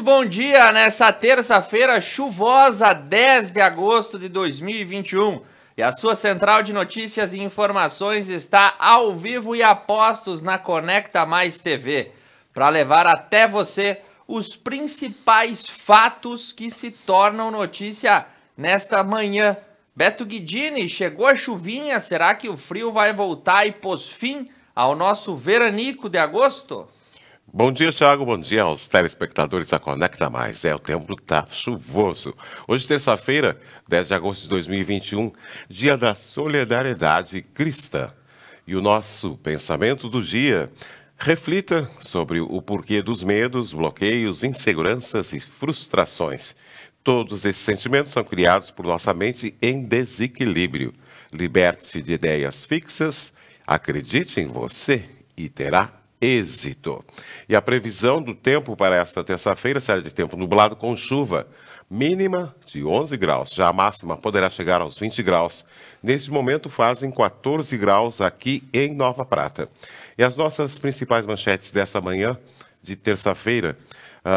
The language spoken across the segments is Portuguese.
Muito bom dia nessa terça-feira chuvosa, 10 de agosto de 2021. E a sua central de notícias e informações está ao vivo e a postos na Conecta Mais TV, para levar até você os principais fatos que se tornam notícia nesta manhã. Beto Guidini, chegou a chuvinha, será que o frio vai voltar e pôs fim ao nosso veranico de agosto? Bom dia, Thiago. Bom dia aos telespectadores da Conecta Mais. É, o tempo está chuvoso. Hoje, terça-feira, 10 de agosto de 2021, dia da solidariedade cristã. E o nosso pensamento do dia reflita sobre o porquê dos medos, bloqueios, inseguranças e frustrações. Todos esses sentimentos são criados por nossa mente em desequilíbrio. Liberte-se de ideias fixas, acredite em você e terá êxito. E a previsão do tempo para esta terça-feira será de tempo nublado com chuva, mínima de 11 graus, já a máxima poderá chegar aos 20 graus. Neste momento fazem 14 graus aqui em Nova Prata. E as nossas principais manchetes desta manhã de terça-feira,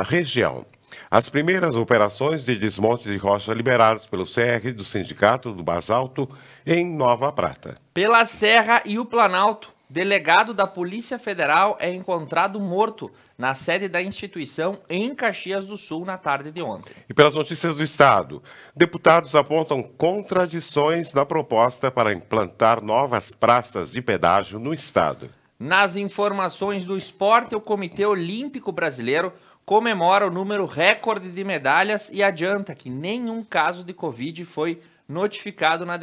região. As primeiras operações de desmonte de rocha liberadas pelo CR do Sindicato do Basalto em Nova Prata. Pela Serra e o Planalto, Delegado da Polícia Federal é encontrado morto na sede da instituição em Caxias do Sul na tarde de ontem. E pelas notícias do Estado, deputados apontam contradições na proposta para implantar novas praças de pedágio no Estado. Nas informações do esporte, o Comitê Olímpico Brasileiro comemora o número recorde de medalhas e adianta que nenhum caso de Covid foi notificado na,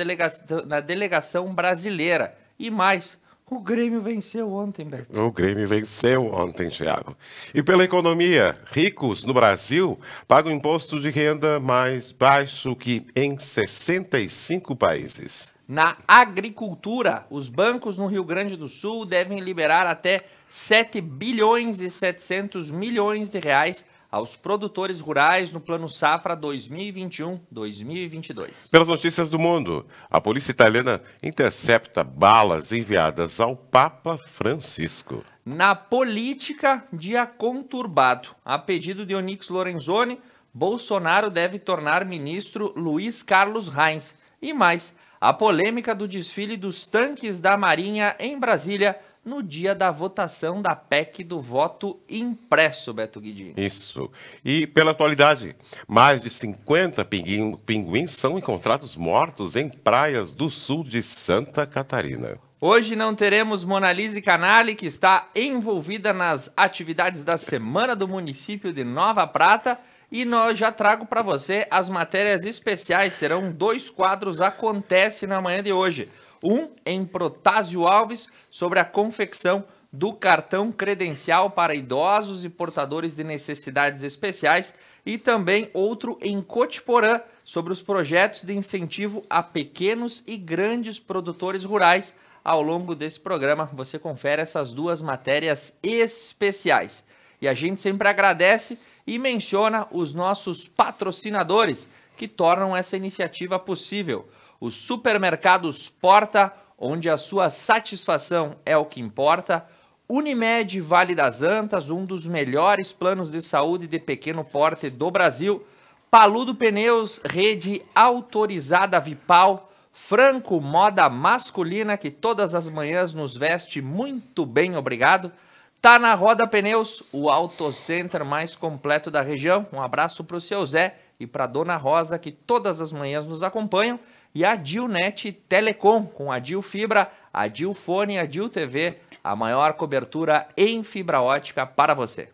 na delegação brasileira. E mais. O Grêmio venceu ontem, Beto. O Grêmio venceu ontem, Thiago. E pela economia, ricos no Brasil pagam imposto de renda mais baixo que em 65 países. Na agricultura, os bancos no Rio Grande do Sul devem liberar até 7 bilhões e 700 milhões de reais aos produtores rurais no Plano Safra 2021-2022. Pelas notícias do mundo, a polícia italiana intercepta balas enviadas ao Papa Francisco. Na política, dia conturbado. A pedido de Onyx Lorenzoni, Bolsonaro deve tornar ministro Luiz Carlos Reins. E mais, a polêmica do desfile dos tanques da Marinha em Brasília no dia da votação da PEC do voto impresso, Beto Guidini. Isso. E pela atualidade, mais de 50 pinguim, pinguins são encontrados mortos em praias do sul de Santa Catarina. Hoje não teremos Monalise Canali, que está envolvida nas atividades da semana do município de Nova Prata. E nós já trago para você as matérias especiais. Serão dois quadros Acontece na manhã de hoje um em Protásio Alves sobre a confecção do cartão credencial para idosos e portadores de necessidades especiais e também outro em Cotiporã sobre os projetos de incentivo a pequenos e grandes produtores rurais. Ao longo desse programa, você confere essas duas matérias especiais. E a gente sempre agradece e menciona os nossos patrocinadores que tornam essa iniciativa possível os supermercados Porta, onde a sua satisfação é o que importa. Unimed Vale das Antas, um dos melhores planos de saúde de pequeno porte do Brasil. Paludo Pneus, rede autorizada Vipal. Franco Moda Masculina, que todas as manhãs nos veste muito bem, obrigado. Tá na Roda Pneus, o Auto Center mais completo da região. Um abraço para o seu Zé e para Dona Rosa, que todas as manhãs nos acompanham e a Dilnet Telecom, com a Dil Fibra, a Dil Fone e a Dil TV, a maior cobertura em fibra ótica para você.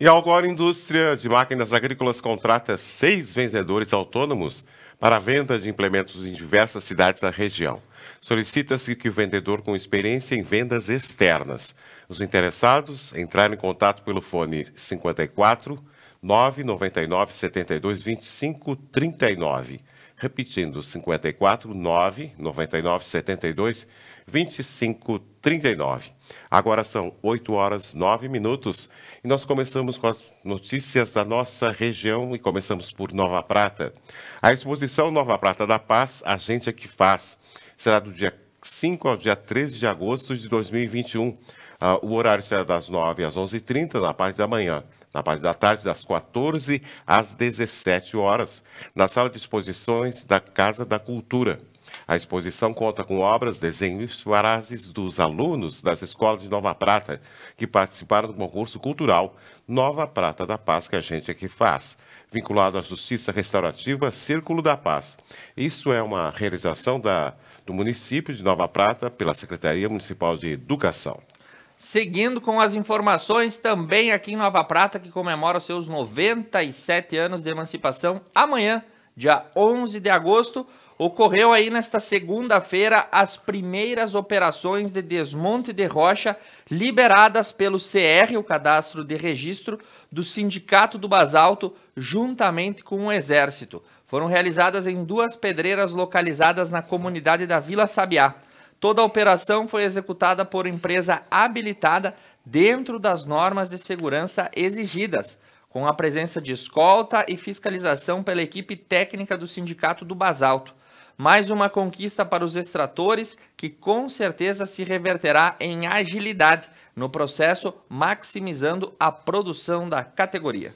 E a Algor Indústria de Máquinas Agrícolas contrata seis vendedores autônomos para a venda de implementos em diversas cidades da região. Solicita-se que o vendedor com experiência em vendas externas. Os interessados entrarem em contato pelo fone 54 999 72 25 39 Repetindo, 54 9 99 72 25 39. Agora são 8 horas 9 minutos e nós começamos com as notícias da nossa região e começamos por Nova Prata. A exposição Nova Prata da Paz, a gente é que faz, será do dia 5 ao dia 13 de agosto de 2021. Uh, ah, o horário será das 9 às 11h30 na parte da manhã na parte da tarde, das 14 às 17 horas, na sala de exposições da Casa da Cultura. A exposição conta com obras, desenhos e frases dos alunos das escolas de Nova Prata que participaram do concurso cultural Nova Prata da Paz que a gente aqui faz, vinculado à Justiça Restaurativa Círculo da Paz. Isso é uma realização da, do município de Nova Prata pela Secretaria Municipal de Educação. Seguindo com as informações, também aqui em Nova Prata, que comemora seus 97 anos de emancipação, amanhã, dia 11 de agosto, ocorreu aí nesta segunda-feira as primeiras operações de desmonte de rocha liberadas pelo CR, o Cadastro de Registro, do Sindicato do Basalto, juntamente com o Exército. Foram realizadas em duas pedreiras localizadas na comunidade da Vila Sabiá. Toda a operação foi executada por empresa habilitada dentro das normas de segurança exigidas, com a presença de escolta e fiscalização pela equipe técnica do Sindicato do Basalto. Mais uma conquista para os extratores que com certeza se reverterá em agilidade no processo, maximizando a produção da categoria.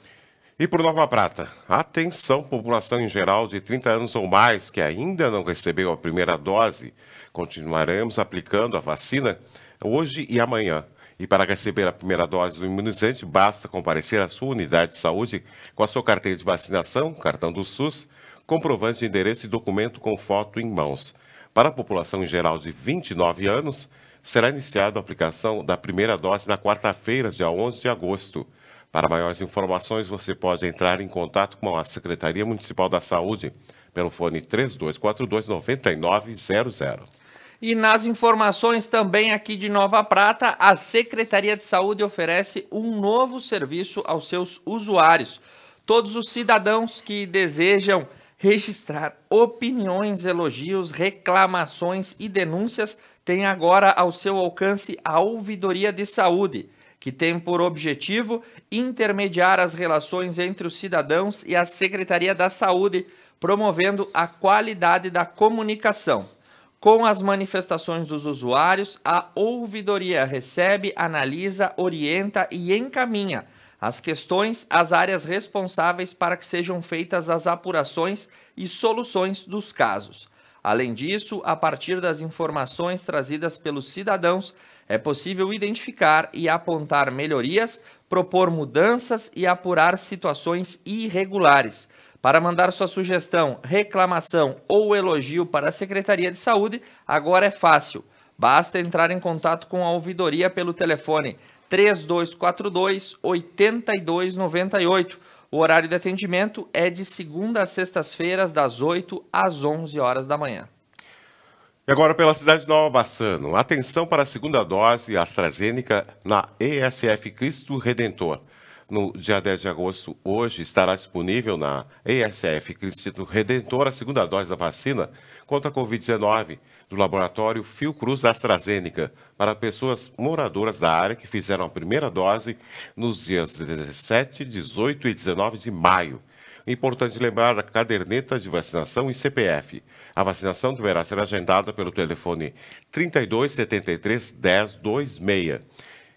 E por Nova Prata, atenção população em geral de 30 anos ou mais que ainda não recebeu a primeira dose. Continuaremos aplicando a vacina hoje e amanhã. E para receber a primeira dose do imunizante, basta comparecer à sua unidade de saúde com a sua carteira de vacinação, cartão do SUS, comprovante de endereço e documento com foto em mãos. Para a população em geral de 29 anos, será iniciada a aplicação da primeira dose na quarta-feira, dia 11 de agosto. Para maiores informações, você pode entrar em contato com a Secretaria Municipal da Saúde pelo fone 3242 9900. E nas informações também aqui de Nova Prata, a Secretaria de Saúde oferece um novo serviço aos seus usuários. Todos os cidadãos que desejam registrar opiniões, elogios, reclamações e denúncias têm agora ao seu alcance a Ouvidoria de Saúde, que tem por objetivo intermediar as relações entre os cidadãos e a Secretaria da Saúde, promovendo a qualidade da comunicação. Com as manifestações dos usuários, a ouvidoria recebe, analisa, orienta e encaminha as questões às áreas responsáveis para que sejam feitas as apurações e soluções dos casos. Além disso, a partir das informações trazidas pelos cidadãos, é possível identificar e apontar melhorias, propor mudanças e apurar situações irregulares para mandar sua sugestão, reclamação ou elogio para a Secretaria de Saúde, agora é fácil. Basta entrar em contato com a ouvidoria pelo telefone 3242 8298. O horário de atendimento é de segunda a sextas-feiras, das 8 às 11 horas da manhã. E agora pela cidade de Nova Bassano. Atenção para a segunda dose AstraZeneca na ESF Cristo Redentor no dia 10 de agosto, hoje, estará disponível na ESF Cristo Redentor a segunda dose da vacina contra a Covid-19 do laboratório Fiocruz da AstraZeneca para pessoas moradoras da área que fizeram a primeira dose nos dias 17, 18 e 19 de maio. Importante lembrar a caderneta de vacinação e CPF. A vacinação deverá ser agendada pelo telefone 3273 1026.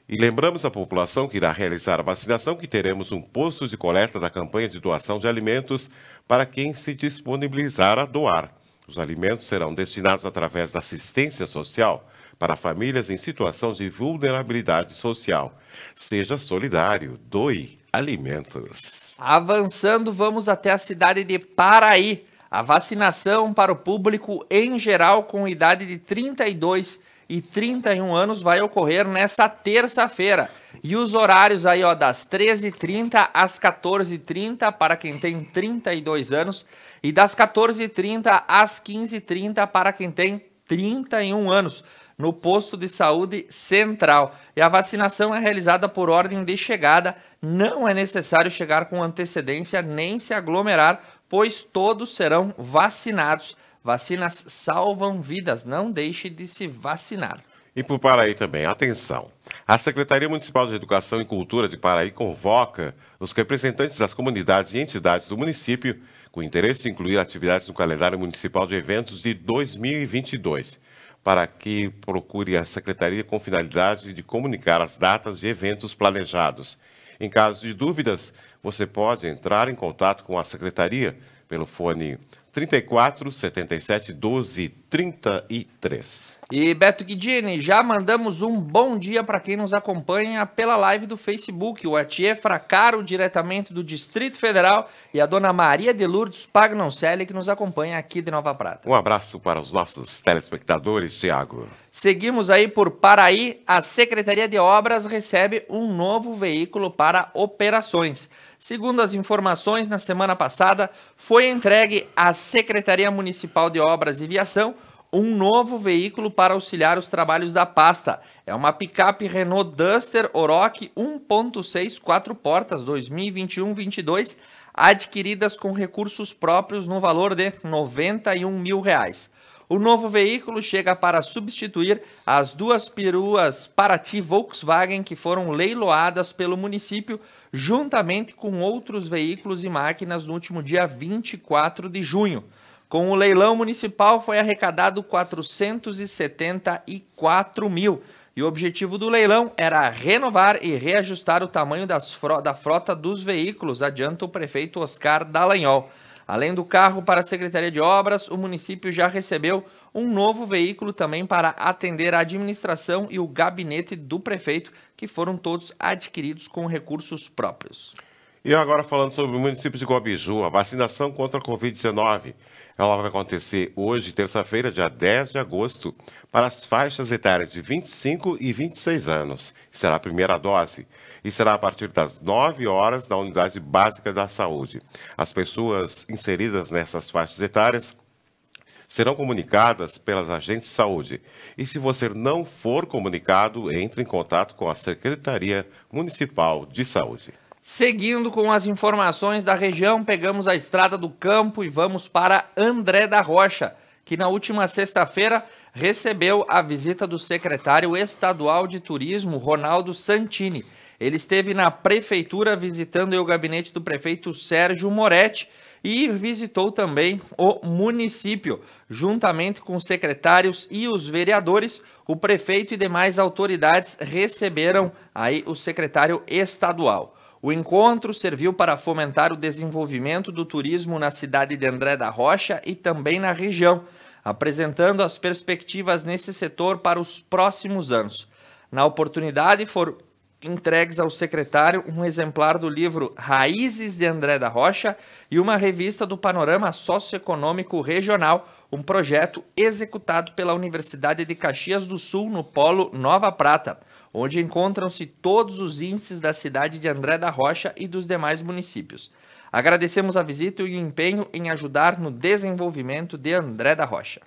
E lembramos à população que irá realizar a vacinação que teremos um posto de coleta da campanha de doação de alimentos para quem se disponibilizar a doar. Os alimentos serão destinados através da assistência social para famílias em situação de vulnerabilidade social. Seja solidário, doe alimentos. Avançando, vamos até a cidade de Paraí. A vacinação para o público em geral com idade de 32 e 31 anos vai ocorrer nessa terça-feira. E os horários aí, ó, das 13h30 às 14h30 para quem tem 32 anos e das 14h30 às 15h30 para quem tem 31 anos no posto de saúde central. E a vacinação é realizada por ordem de chegada, não é necessário chegar com antecedência nem se aglomerar, pois todos serão vacinados Vacinas salvam vidas, não deixe de se vacinar. E para o Paraí também, atenção. A Secretaria Municipal de Educação e Cultura de Paraí convoca os representantes das comunidades e entidades do município com interesse em incluir atividades no calendário municipal de eventos de 2022, para que procure a Secretaria com finalidade de comunicar as datas de eventos planejados. Em caso de dúvidas, você pode entrar em contato com a Secretaria pelo fone 34 77 12 33. E Beto Guidini, já mandamos um bom dia para quem nos acompanha pela live do Facebook. O Atier Fracaro, diretamente do Distrito Federal, e a dona Maria de Lourdes Pagnoncelli, que nos acompanha aqui de Nova Prata. Um abraço para os nossos telespectadores, Tiago. Seguimos aí por Paraí. A Secretaria de Obras recebe um novo veículo para operações. Segundo as informações, na semana passada foi entregue à Secretaria Municipal de Obras e Viação um novo veículo para auxiliar os trabalhos da pasta. É uma picape Renault Duster Oroque 1.6 quatro portas 2021-22, adquiridas com recursos próprios no valor de R$ 91 mil. Reais. O novo veículo chega para substituir as duas peruas Paraty Volkswagen que foram leiloadas pelo município, juntamente com outros veículos e máquinas no último dia 24 de junho. Com o leilão municipal foi arrecadado 474 mil. E o objetivo do leilão era renovar e reajustar o tamanho fro da frota dos veículos, adianta o prefeito Oscar Dallagnol. Além do carro para a Secretaria de Obras, o município já recebeu um novo veículo também para atender a administração e o gabinete do prefeito, que foram todos adquiridos com recursos próprios. E agora falando sobre o município de Guabiju, a vacinação contra a Covid-19. Ela vai acontecer hoje, terça-feira, dia 10 de agosto, para as faixas etárias de 25 e 26 anos. Será a primeira dose e será a partir das 9 horas da Unidade Básica da Saúde. As pessoas inseridas nessas faixas etárias serão comunicadas pelas agentes de saúde. E se você não for comunicado, entre em contato com a Secretaria Municipal de Saúde. Seguindo com as informações da região, pegamos a estrada do campo e vamos para André da Rocha, que na última sexta-feira recebeu a visita do secretário estadual de turismo, Ronaldo Santini. Ele esteve na prefeitura visitando o gabinete do prefeito Sérgio Moretti e visitou também o município. Juntamente com os secretários e os vereadores, o prefeito e demais autoridades receberam aí o secretário estadual. O encontro serviu para fomentar o desenvolvimento do turismo na cidade de André da Rocha e também na região, apresentando as perspectivas nesse setor para os próximos anos. Na oportunidade, foram entregues ao secretário um exemplar do livro Raízes de André da Rocha e uma revista do Panorama Socioeconômico Regional, um projeto executado pela Universidade de Caxias do Sul no Polo Nova Prata onde encontram-se todos os índices da cidade de André da Rocha e dos demais municípios. Agradecemos a visita e o empenho em ajudar no desenvolvimento de André da Rocha.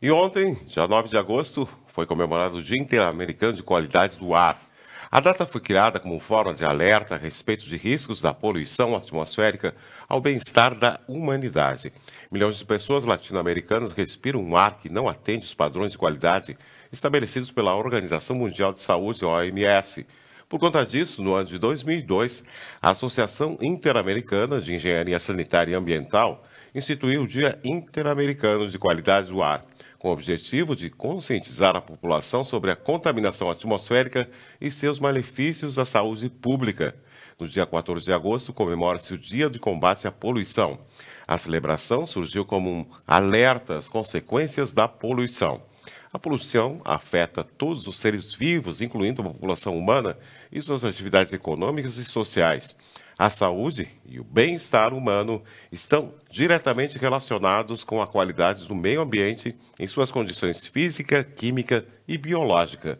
E ontem, dia 9 de agosto, foi comemorado o Dia Interamericano de Qualidade do Ar. A data foi criada como forma de alerta a respeito de riscos da poluição atmosférica ao bem-estar da humanidade. Milhões de pessoas latino-americanas respiram um ar que não atende os padrões de qualidade estabelecidos pela Organização Mundial de Saúde, OMS. Por conta disso, no ano de 2002, a Associação Interamericana de Engenharia Sanitária e Ambiental instituiu o Dia Interamericano de Qualidade do Ar, com o objetivo de conscientizar a população sobre a contaminação atmosférica e seus malefícios à saúde pública. No dia 14 de agosto, comemora-se o Dia de Combate à Poluição. A celebração surgiu como um alerta às consequências da poluição. A poluição afeta todos os seres vivos, incluindo a população humana, e suas atividades econômicas e sociais. A saúde e o bem-estar humano estão diretamente relacionados com a qualidade do meio ambiente em suas condições física, química e biológica.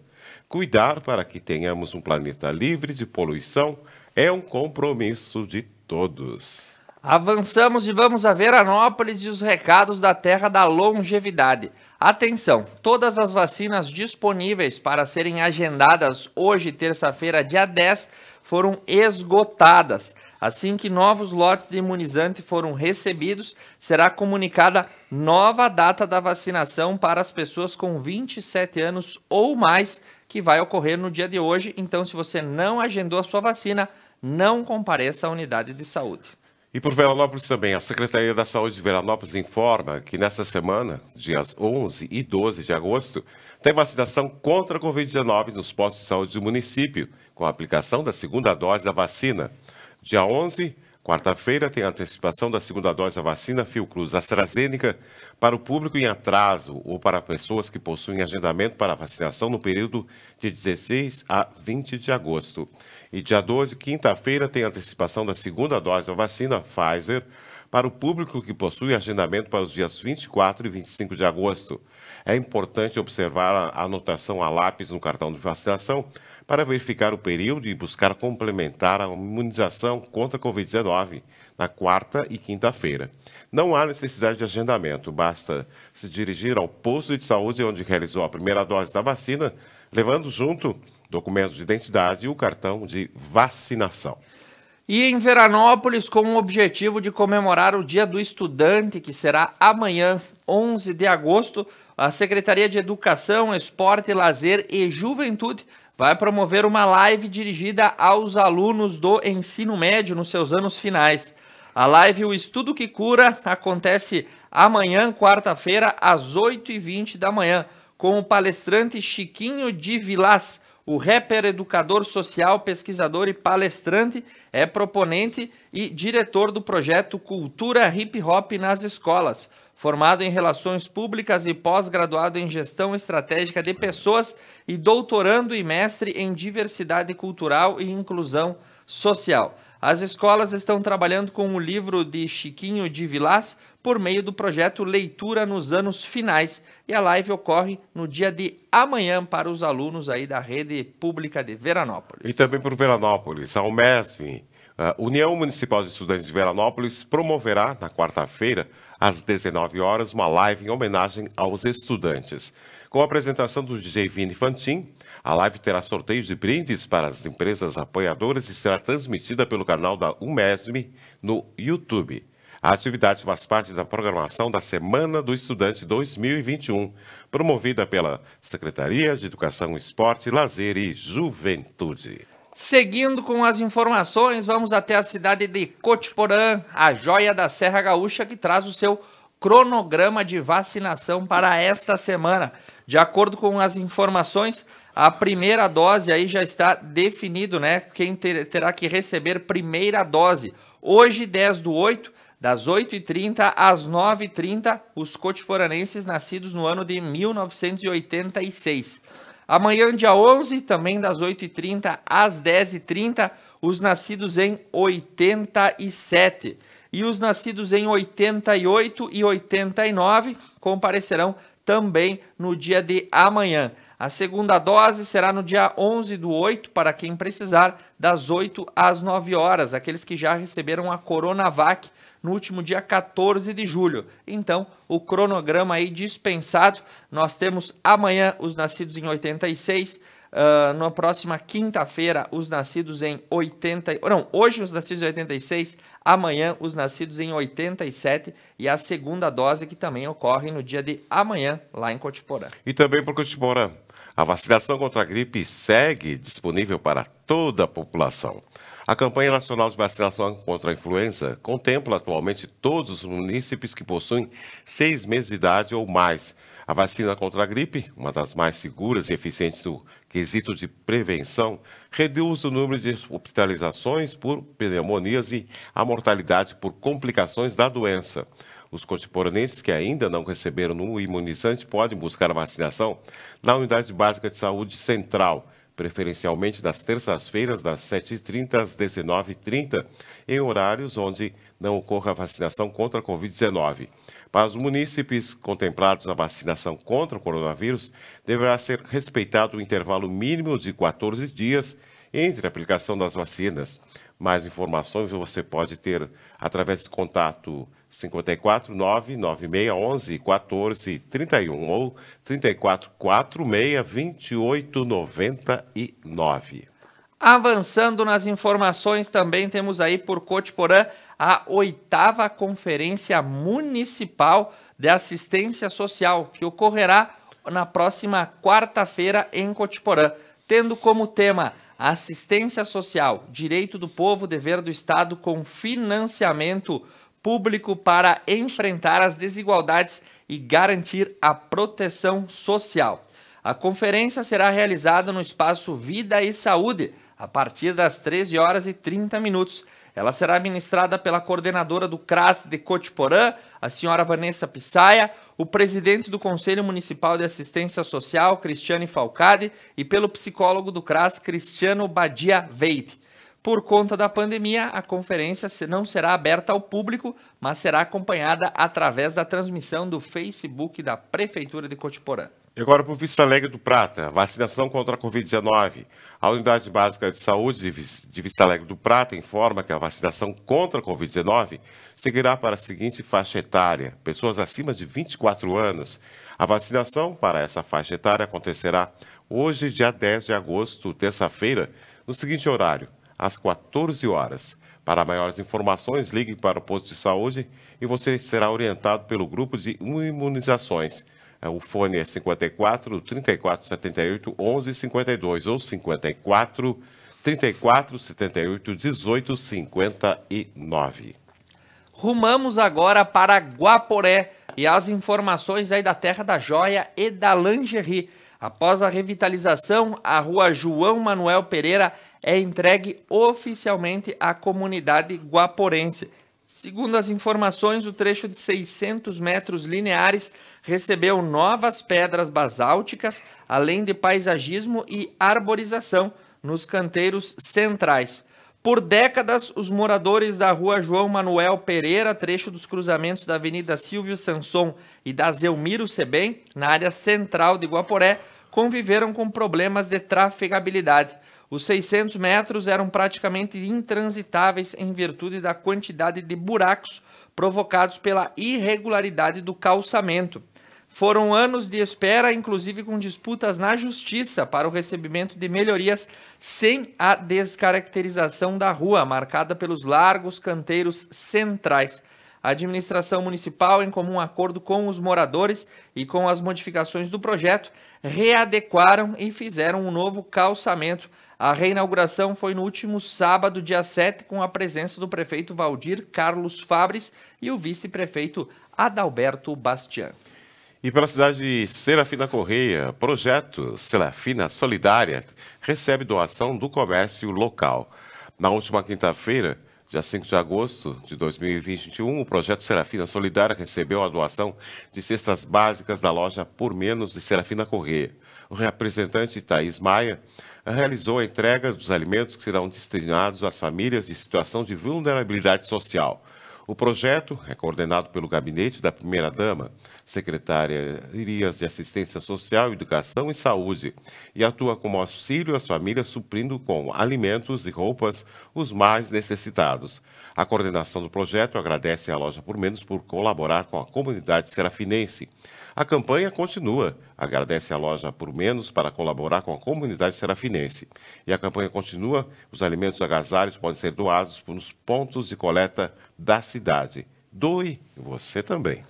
Cuidar para que tenhamos um planeta livre de poluição é um compromisso de todos. Avançamos e vamos a Veranópolis e os recados da Terra da Longevidade. Atenção, todas as vacinas disponíveis para serem agendadas hoje, terça-feira, dia 10, foram esgotadas. Assim que novos lotes de imunizante foram recebidos, será comunicada nova data da vacinação para as pessoas com 27 anos ou mais, que vai ocorrer no dia de hoje. Então, se você não agendou a sua vacina, não compareça à unidade de saúde. E por Veranópolis também, a Secretaria da Saúde de Veranópolis informa que nesta semana, dias 11 e 12 de agosto, tem vacinação contra a Covid-19 nos postos de saúde do município, com a aplicação da segunda dose da vacina. Dia 11, quarta-feira, tem a antecipação da segunda dose da vacina Fiocruz AstraZeneca para o público em atraso ou para pessoas que possuem agendamento para vacinação no período de 16 a 20 de agosto. E dia 12, quinta-feira, tem antecipação da segunda dose da vacina Pfizer para o público que possui agendamento para os dias 24 e 25 de agosto. É importante observar a anotação a lápis no cartão de vacinação para verificar o período e buscar complementar a imunização contra a Covid-19 na quarta e quinta-feira. Não há necessidade de agendamento, basta se dirigir ao posto de saúde onde realizou a primeira dose da vacina, levando junto documentos de identidade e o cartão de vacinação. E em Veranópolis, com o objetivo de comemorar o Dia do Estudante, que será amanhã, 11 de agosto, a Secretaria de Educação, Esporte, Lazer e Juventude vai promover uma live dirigida aos alunos do ensino médio nos seus anos finais. A live O Estudo que Cura acontece amanhã, quarta-feira, às 8h20 da manhã, com o palestrante Chiquinho de Vilás. O rapper, educador social, pesquisador e palestrante é proponente e diretor do projeto Cultura Hip Hop nas Escolas. Formado em Relações Públicas e pós-graduado em Gestão Estratégica de Pessoas e doutorando e mestre em Diversidade Cultural e Inclusão Social. As escolas estão trabalhando com o livro de Chiquinho de Vilás por meio do projeto Leitura nos Anos Finais. E a live ocorre no dia de amanhã para os alunos aí da rede pública de Veranópolis. E também para o Veranópolis, a UMESV, A União Municipal de Estudantes de Veranópolis promoverá, na quarta-feira, às 19 horas, uma live em homenagem aos estudantes. Com a apresentação do DJ Vini Fantin, a live terá sorteios de brindes para as empresas apoiadoras e será transmitida pelo canal da Umesme no YouTube. A atividade faz parte da programação da Semana do Estudante 2021, promovida pela Secretaria de Educação, Esporte, Lazer e Juventude. Seguindo com as informações, vamos até a cidade de Cotiporã, a joia da Serra Gaúcha, que traz o seu cronograma de vacinação para esta semana. De acordo com as informações, a primeira dose aí já está definido, né? Quem ter, terá que receber primeira dose. Hoje, 10 do 8, das 8h30 às 9h30, os cotiporanenses nascidos no ano de 1986. Amanhã, dia 11, também das 8h30 às 10h30, os nascidos em 87 e os nascidos em 88 e 89 comparecerão também no dia de amanhã. A segunda dose será no dia 11 do 8, para quem precisar, das 8 às 9 horas, aqueles que já receberam a Coronavac no último dia 14 de julho. Então, o cronograma aí dispensado, nós temos amanhã os nascidos em 86, ah, na próxima quinta-feira, os nascidos em 80. Não, hoje os nascidos em 86, amanhã os nascidos em 87 e a segunda dose que também ocorre no dia de amanhã, lá em Cotiporã. E também por Cotiporã. A vacinação contra a gripe segue disponível para toda a população. A campanha nacional de vacinação contra a influenza contempla atualmente todos os munícipes que possuem seis meses de idade ou mais. A vacina contra a gripe, uma das mais seguras e eficientes do quesito de prevenção, reduz o número de hospitalizações por pneumonias e a mortalidade por complicações da doença. Os contemporâneos que ainda não receberam o imunizante podem buscar a vacinação na Unidade Básica de Saúde Central, preferencialmente nas terças-feiras, das 7h30 às 19h30, em horários onde não ocorra a vacinação contra a Covid-19. Para os munícipes contemplados na vacinação contra o coronavírus, deverá ser respeitado o intervalo mínimo de 14 dias entre a aplicação das vacinas. Mais informações você pode ter através de contato 54 14 31 ou 3446 2899. Avançando nas informações, também temos aí por Cotiporã a oitava Conferência Municipal de Assistência Social, que ocorrerá na próxima quarta-feira em Cotiporã, tendo como tema Assistência Social, Direito do Povo, Dever do Estado com Financiamento Público para enfrentar as desigualdades e garantir a proteção social. A conferência será realizada no espaço Vida e Saúde, a partir das 13 horas e 30 minutos ela será ministrada pela coordenadora do CRAS de Cotiporã, a senhora Vanessa Pissaia, o presidente do Conselho Municipal de Assistência Social, Cristiane Falcade, e pelo psicólogo do CRAS, Cristiano Badia Veide. Por conta da pandemia, a conferência não será aberta ao público, mas será acompanhada através da transmissão do Facebook da Prefeitura de Cotiporã. E agora para o Vista Alegre do Prata, vacinação contra a Covid-19. A Unidade Básica de Saúde de Vista Alegre do Prata informa que a vacinação contra a Covid-19 seguirá para a seguinte faixa etária: pessoas acima de 24 anos. A vacinação para essa faixa etária acontecerá hoje, dia 10 de agosto, terça-feira, no seguinte horário, às 14 horas. Para maiores informações, ligue para o posto de saúde e você será orientado pelo grupo de imunizações é, o fone é 54 34 78 11 52 ou 54 34 78 18 59. Rumamos agora para Guaporé e as informações aí da Terra da Joia e da Lingerie. Após a revitalização, a rua João Manuel Pereira é entregue oficialmente à comunidade guaporense. Segundo as informações, o trecho de 600 metros lineares recebeu novas pedras basálticas, além de paisagismo e arborização nos canteiros centrais. Por décadas, os moradores da rua João Manuel Pereira, trecho dos cruzamentos da Avenida Silvio Sanson e da Zelmiro Sebem, na área central de Guaporé, conviveram com problemas de trafegabilidade. Os 600 metros eram praticamente intransitáveis em virtude da quantidade de buracos provocados pela irregularidade do calçamento. Foram anos de espera, inclusive com disputas na justiça para o recebimento de melhorias sem a descaracterização da rua, marcada pelos largos canteiros centrais. A administração municipal, em comum acordo com os moradores e com as modificações do projeto, readequaram e fizeram um novo calçamento a reinauguração foi no último sábado, dia 7, com a presença do prefeito Valdir Carlos Fabres e o vice-prefeito Adalberto Bastian. E pela cidade de Serafina Correia, projeto Serafina Solidária recebe doação do comércio local. Na última quinta-feira, dia 5 de agosto de 2021, o projeto Serafina Solidária recebeu a doação de cestas básicas da loja Por Menos de Serafina Correia. O representante Thaís Maia realizou a entrega dos alimentos que serão destinados às famílias de situação de vulnerabilidade social. O projeto é coordenado pelo gabinete da primeira-dama, secretarias de Assistência Social, Educação e Saúde, e atua como auxílio às famílias suprindo com alimentos e roupas os mais necessitados. A coordenação do projeto agradece à Loja por Menos por colaborar com a comunidade serafinense. A campanha continua. Agradece a loja por menos para colaborar com a comunidade serafinense. E a campanha continua. Os alimentos agasalhos podem ser doados nos pontos de coleta da cidade. Doe você também.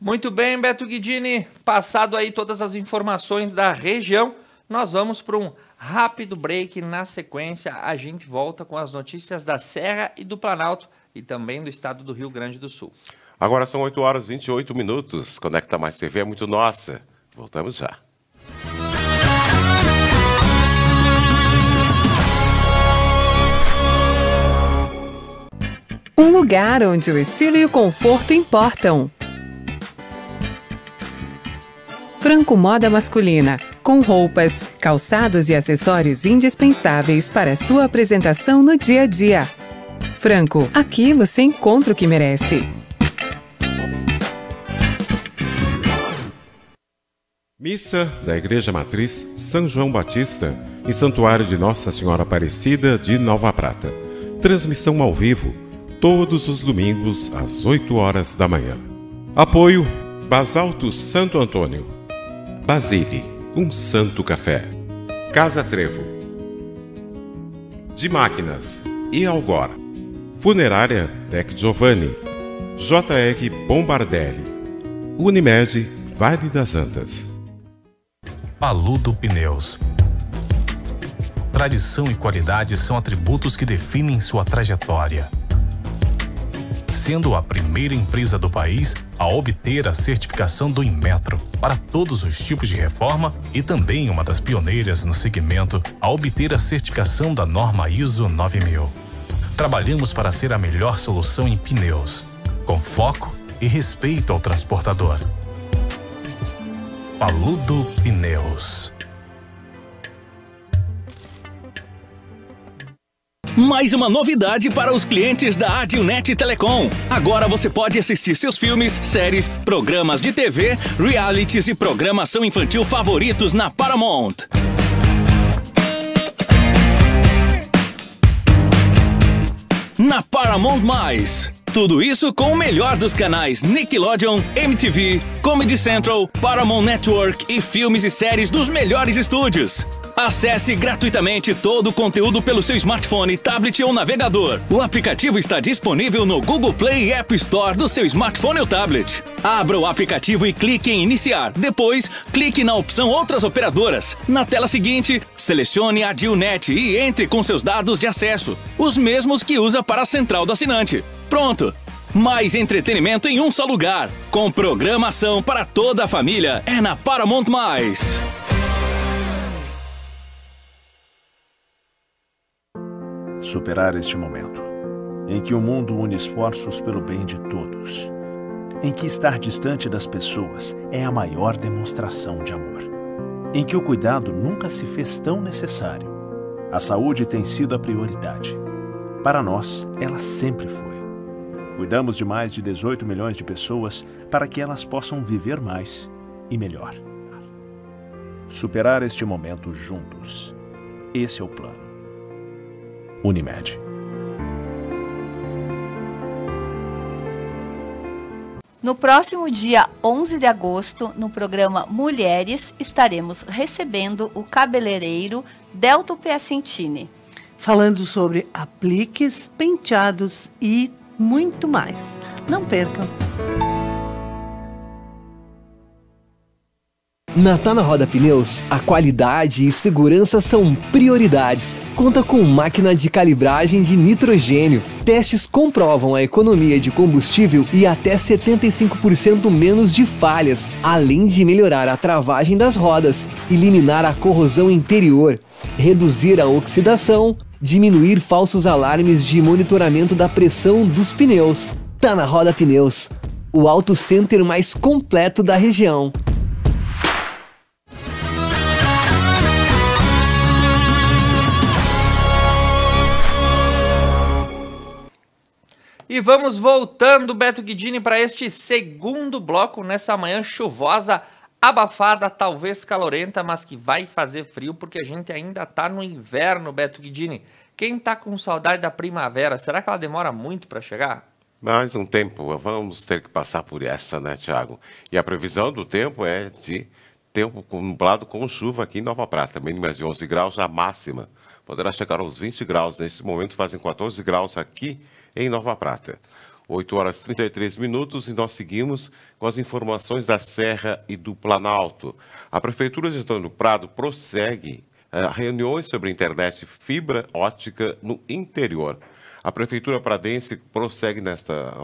Muito bem, Beto Guidini. Passado aí todas as informações da região, nós vamos para um rápido break. Na sequência, a gente volta com as notícias da Serra e do Planalto e também do estado do Rio Grande do Sul. Agora são 8 horas e 28 minutos. Conecta Mais TV é muito nossa. Voltamos já. Um lugar onde o estilo e o conforto importam. Franco Moda Masculina, com roupas, calçados e acessórios indispensáveis para sua apresentação no dia a dia. Franco, aqui você encontra o que merece. Missa da Igreja Matriz São João Batista, em Santuário de Nossa Senhora Aparecida de Nova Prata. Transmissão ao vivo, todos os domingos às 8 horas da manhã. Apoio Basalto Santo Antônio. Basile, um santo café. Casa Trevo. De Máquinas e Algor, Funerária Tec Giovanni. JR Bombardelli. Unimed Vale das Antas. Paludo Pneus. Tradição e qualidade são atributos que definem sua trajetória. Sendo a primeira empresa do país a obter a certificação do Inmetro para todos os tipos de reforma e também uma das pioneiras no segmento a obter a certificação da norma ISO 9000. Trabalhamos para ser a melhor solução em pneus, com foco e respeito ao transportador. Paludo Pneus. Mais uma novidade para os clientes da Adilnet Telecom. Agora você pode assistir seus filmes, séries, programas de TV, realities e programação infantil favoritos na Paramount. Na Paramount Mais. Tudo isso com o melhor dos canais Nickelodeon, MTV, Comedy Central, Paramount Network e filmes e séries dos melhores estúdios. Acesse gratuitamente todo o conteúdo pelo seu smartphone, tablet ou navegador. O aplicativo está disponível no Google Play e App Store do seu smartphone ou tablet. Abra o aplicativo e clique em Iniciar. Depois, clique na opção Outras operadoras. Na tela seguinte, selecione a DilNet e entre com seus dados de acesso, os mesmos que usa para a central do assinante. Pronto! Mais entretenimento em um só lugar, com programação para toda a família, é na Paramount+. Mais. superar este momento, em que o mundo une esforços pelo bem de todos, em que estar distante das pessoas é a maior demonstração de amor, em que o cuidado nunca se fez tão necessário. A saúde tem sido a prioridade. Para nós, ela sempre foi. Cuidamos de mais de 18 milhões de pessoas para que elas possam viver mais e melhor. Superar este momento juntos. Esse é o plano. Unimed. No próximo dia 11 de agosto, no programa Mulheres, estaremos recebendo o cabeleireiro Delto Piacentini. Falando sobre apliques, penteados e muito mais. Não percam! Na Tá na Roda Pneus, a qualidade e segurança são prioridades. Conta com máquina de calibragem de nitrogênio. Testes comprovam a economia de combustível e até 75% menos de falhas, além de melhorar a travagem das rodas, eliminar a corrosão interior, reduzir a oxidação, diminuir falsos alarmes de monitoramento da pressão dos pneus. Tá na Roda Pneus, o auto center mais completo da região. E vamos voltando, Beto Guidini, para este segundo bloco nessa manhã chuvosa, abafada, talvez calorenta, mas que vai fazer frio porque a gente ainda está no inverno, Beto Guidini. Quem está com saudade da primavera, será que ela demora muito para chegar? Mais um tempo, vamos ter que passar por essa, né, Tiago? E a previsão do tempo é de tempo nublado com chuva aqui em Nova Prata, mínima de 11 graus, a máxima poderá chegar aos 20 graus. Neste momento fazem 14 graus aqui em Nova Prata. 8 horas e 33 minutos e nós seguimos com as informações da Serra e do Planalto. A Prefeitura de Antônio Prado prossegue eh, reuniões sobre internet fibra ótica no interior. A Prefeitura Pradense prossegue nesta,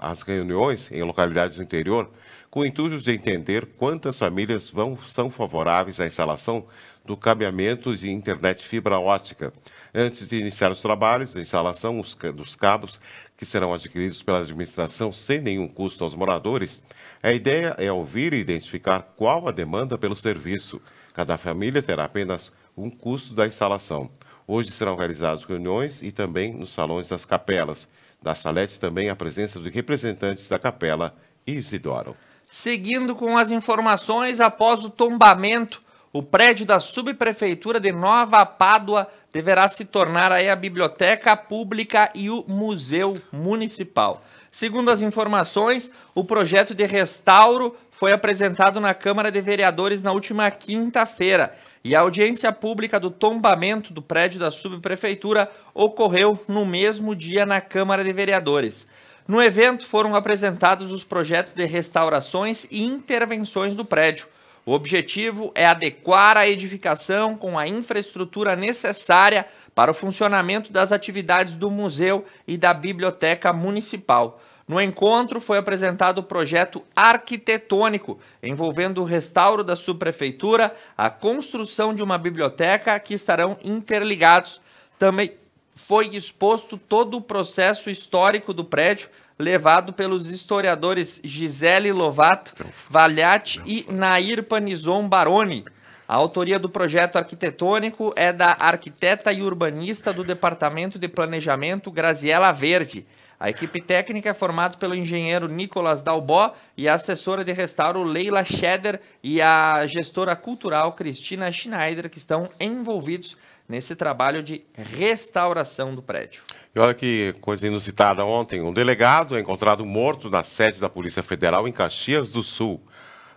as reuniões em localidades do interior com o intuito de entender quantas famílias vão, são favoráveis à instalação do cabeamento de internet fibra ótica antes de iniciar os trabalhos da instalação dos cabos que serão adquiridos pela administração sem nenhum custo aos moradores, a ideia é ouvir e identificar qual a demanda pelo serviço. Cada família terá apenas um custo da instalação. Hoje serão realizadas reuniões e também nos salões das capelas. Da Salete também a presença de representantes da capela e Isidoro. Seguindo com as informações, após o tombamento, o prédio da subprefeitura de Nova Pádua deverá se tornar aí a biblioteca pública e o museu municipal. Segundo as informações, o projeto de restauro foi apresentado na Câmara de Vereadores na última quinta-feira e a audiência pública do tombamento do prédio da subprefeitura ocorreu no mesmo dia na Câmara de Vereadores. No evento foram apresentados os projetos de restaurações e intervenções do prédio. O objetivo é adequar a edificação com a infraestrutura necessária para o funcionamento das atividades do museu e da biblioteca municipal. No encontro foi apresentado o projeto arquitetônico, envolvendo o restauro da subprefeitura, a construção de uma biblioteca que estarão interligados. Também foi exposto todo o processo histórico do prédio, levado pelos historiadores Gisele Lovato, Valiati e Nair Panizon Baroni. A autoria do projeto arquitetônico é da arquiteta e urbanista do Departamento de Planejamento Graziela Verde. A equipe técnica é formada pelo engenheiro Nicolas Dalbó e a assessora de restauro Leila Scheder e a gestora cultural Cristina Schneider, que estão envolvidos nesse trabalho de restauração do prédio. E olha que coisa inusitada ontem. Um delegado é encontrado morto na sede da Polícia Federal em Caxias do Sul.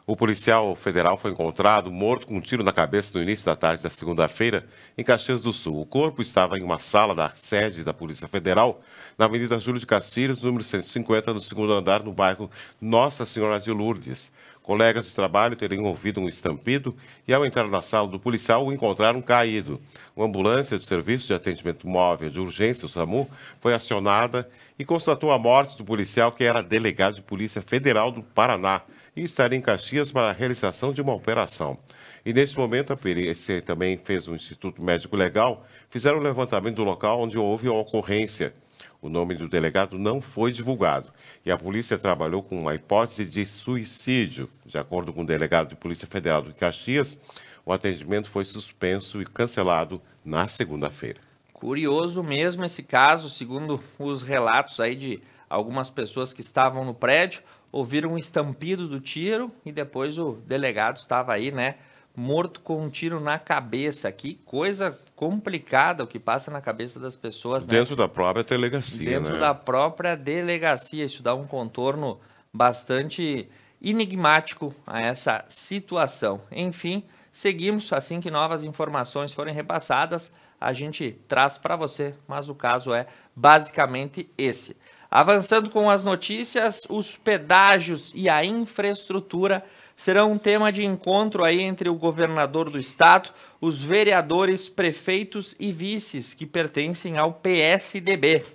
O policial federal foi encontrado morto com um tiro na cabeça no início da tarde da segunda-feira em Caxias do Sul. O corpo estava em uma sala da sede da Polícia Federal, na Avenida Júlio de Castilhos, número 150, no segundo andar, no bairro Nossa Senhora de Lourdes. Colegas de trabalho teriam ouvido um estampido e, ao entrar na sala do policial, o encontraram caído. Uma ambulância do Serviço de Atendimento Móvel de Urgência, o SAMU, foi acionada e constatou a morte do policial, que era delegado de Polícia Federal do Paraná e estaria em Caxias para a realização de uma operação. E nesse momento, a perícia também fez um Instituto Médico Legal, fizeram o um levantamento do local onde houve a ocorrência. O nome do delegado não foi divulgado e a polícia trabalhou com uma hipótese de suicídio. De acordo com o delegado de Polícia Federal do Caxias, o atendimento foi suspenso e cancelado na segunda-feira. Curioso mesmo esse caso, segundo os relatos aí de algumas pessoas que estavam no prédio, ouviram um estampido do tiro e depois o delegado estava aí, né, morto com um tiro na cabeça. Que coisa complicada o que passa na cabeça das pessoas. Né? Dentro né? da própria delegacia, Dentro né? da própria delegacia. Isso dá um contorno bastante enigmático a essa situação. Enfim, seguimos. Assim que novas informações forem repassadas, a gente traz para você, mas o caso é basicamente esse. Avançando com as notícias, os pedágios e a infraestrutura será um tema de encontro aí entre o governador do estado, os vereadores, prefeitos e vices que pertencem ao PSDB.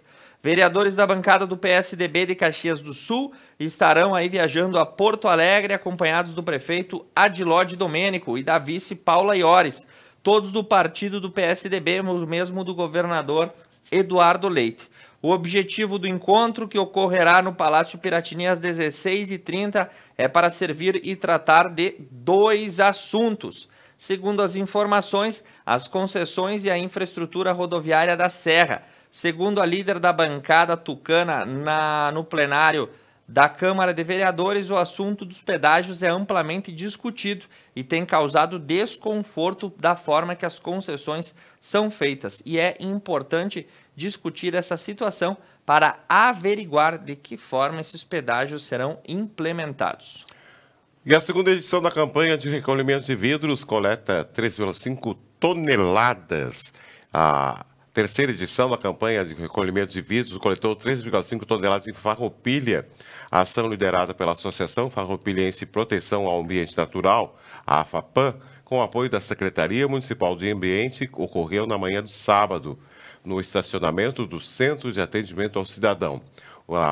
Vereadores da bancada do PSDB de Caxias do Sul estarão aí viajando a Porto Alegre, acompanhados do prefeito Adilode de Domênico e da vice Paula Iores, todos do partido do PSDB, mesmo do governador Eduardo Leite. O objetivo do encontro, que ocorrerá no Palácio Piratini às 16h30, é para servir e tratar de dois assuntos. Segundo as informações, as concessões e a infraestrutura rodoviária da Serra. Segundo a líder da bancada tucana na, no plenário da Câmara de Vereadores, o assunto dos pedágios é amplamente discutido e tem causado desconforto da forma que as concessões são feitas. E é importante discutir essa situação para averiguar de que forma esses pedágios serão implementados. E a segunda edição da campanha de recolhimento de vidros coleta 3,5 toneladas. A terceira edição da campanha de recolhimento de vidros coletou 3,5 toneladas em Farroupilha. A ação liderada pela Associação Farroupilhense Proteção ao Ambiente Natural, a AFAPAM, com apoio da Secretaria Municipal de Ambiente, ocorreu na manhã do sábado no estacionamento do Centro de Atendimento ao Cidadão.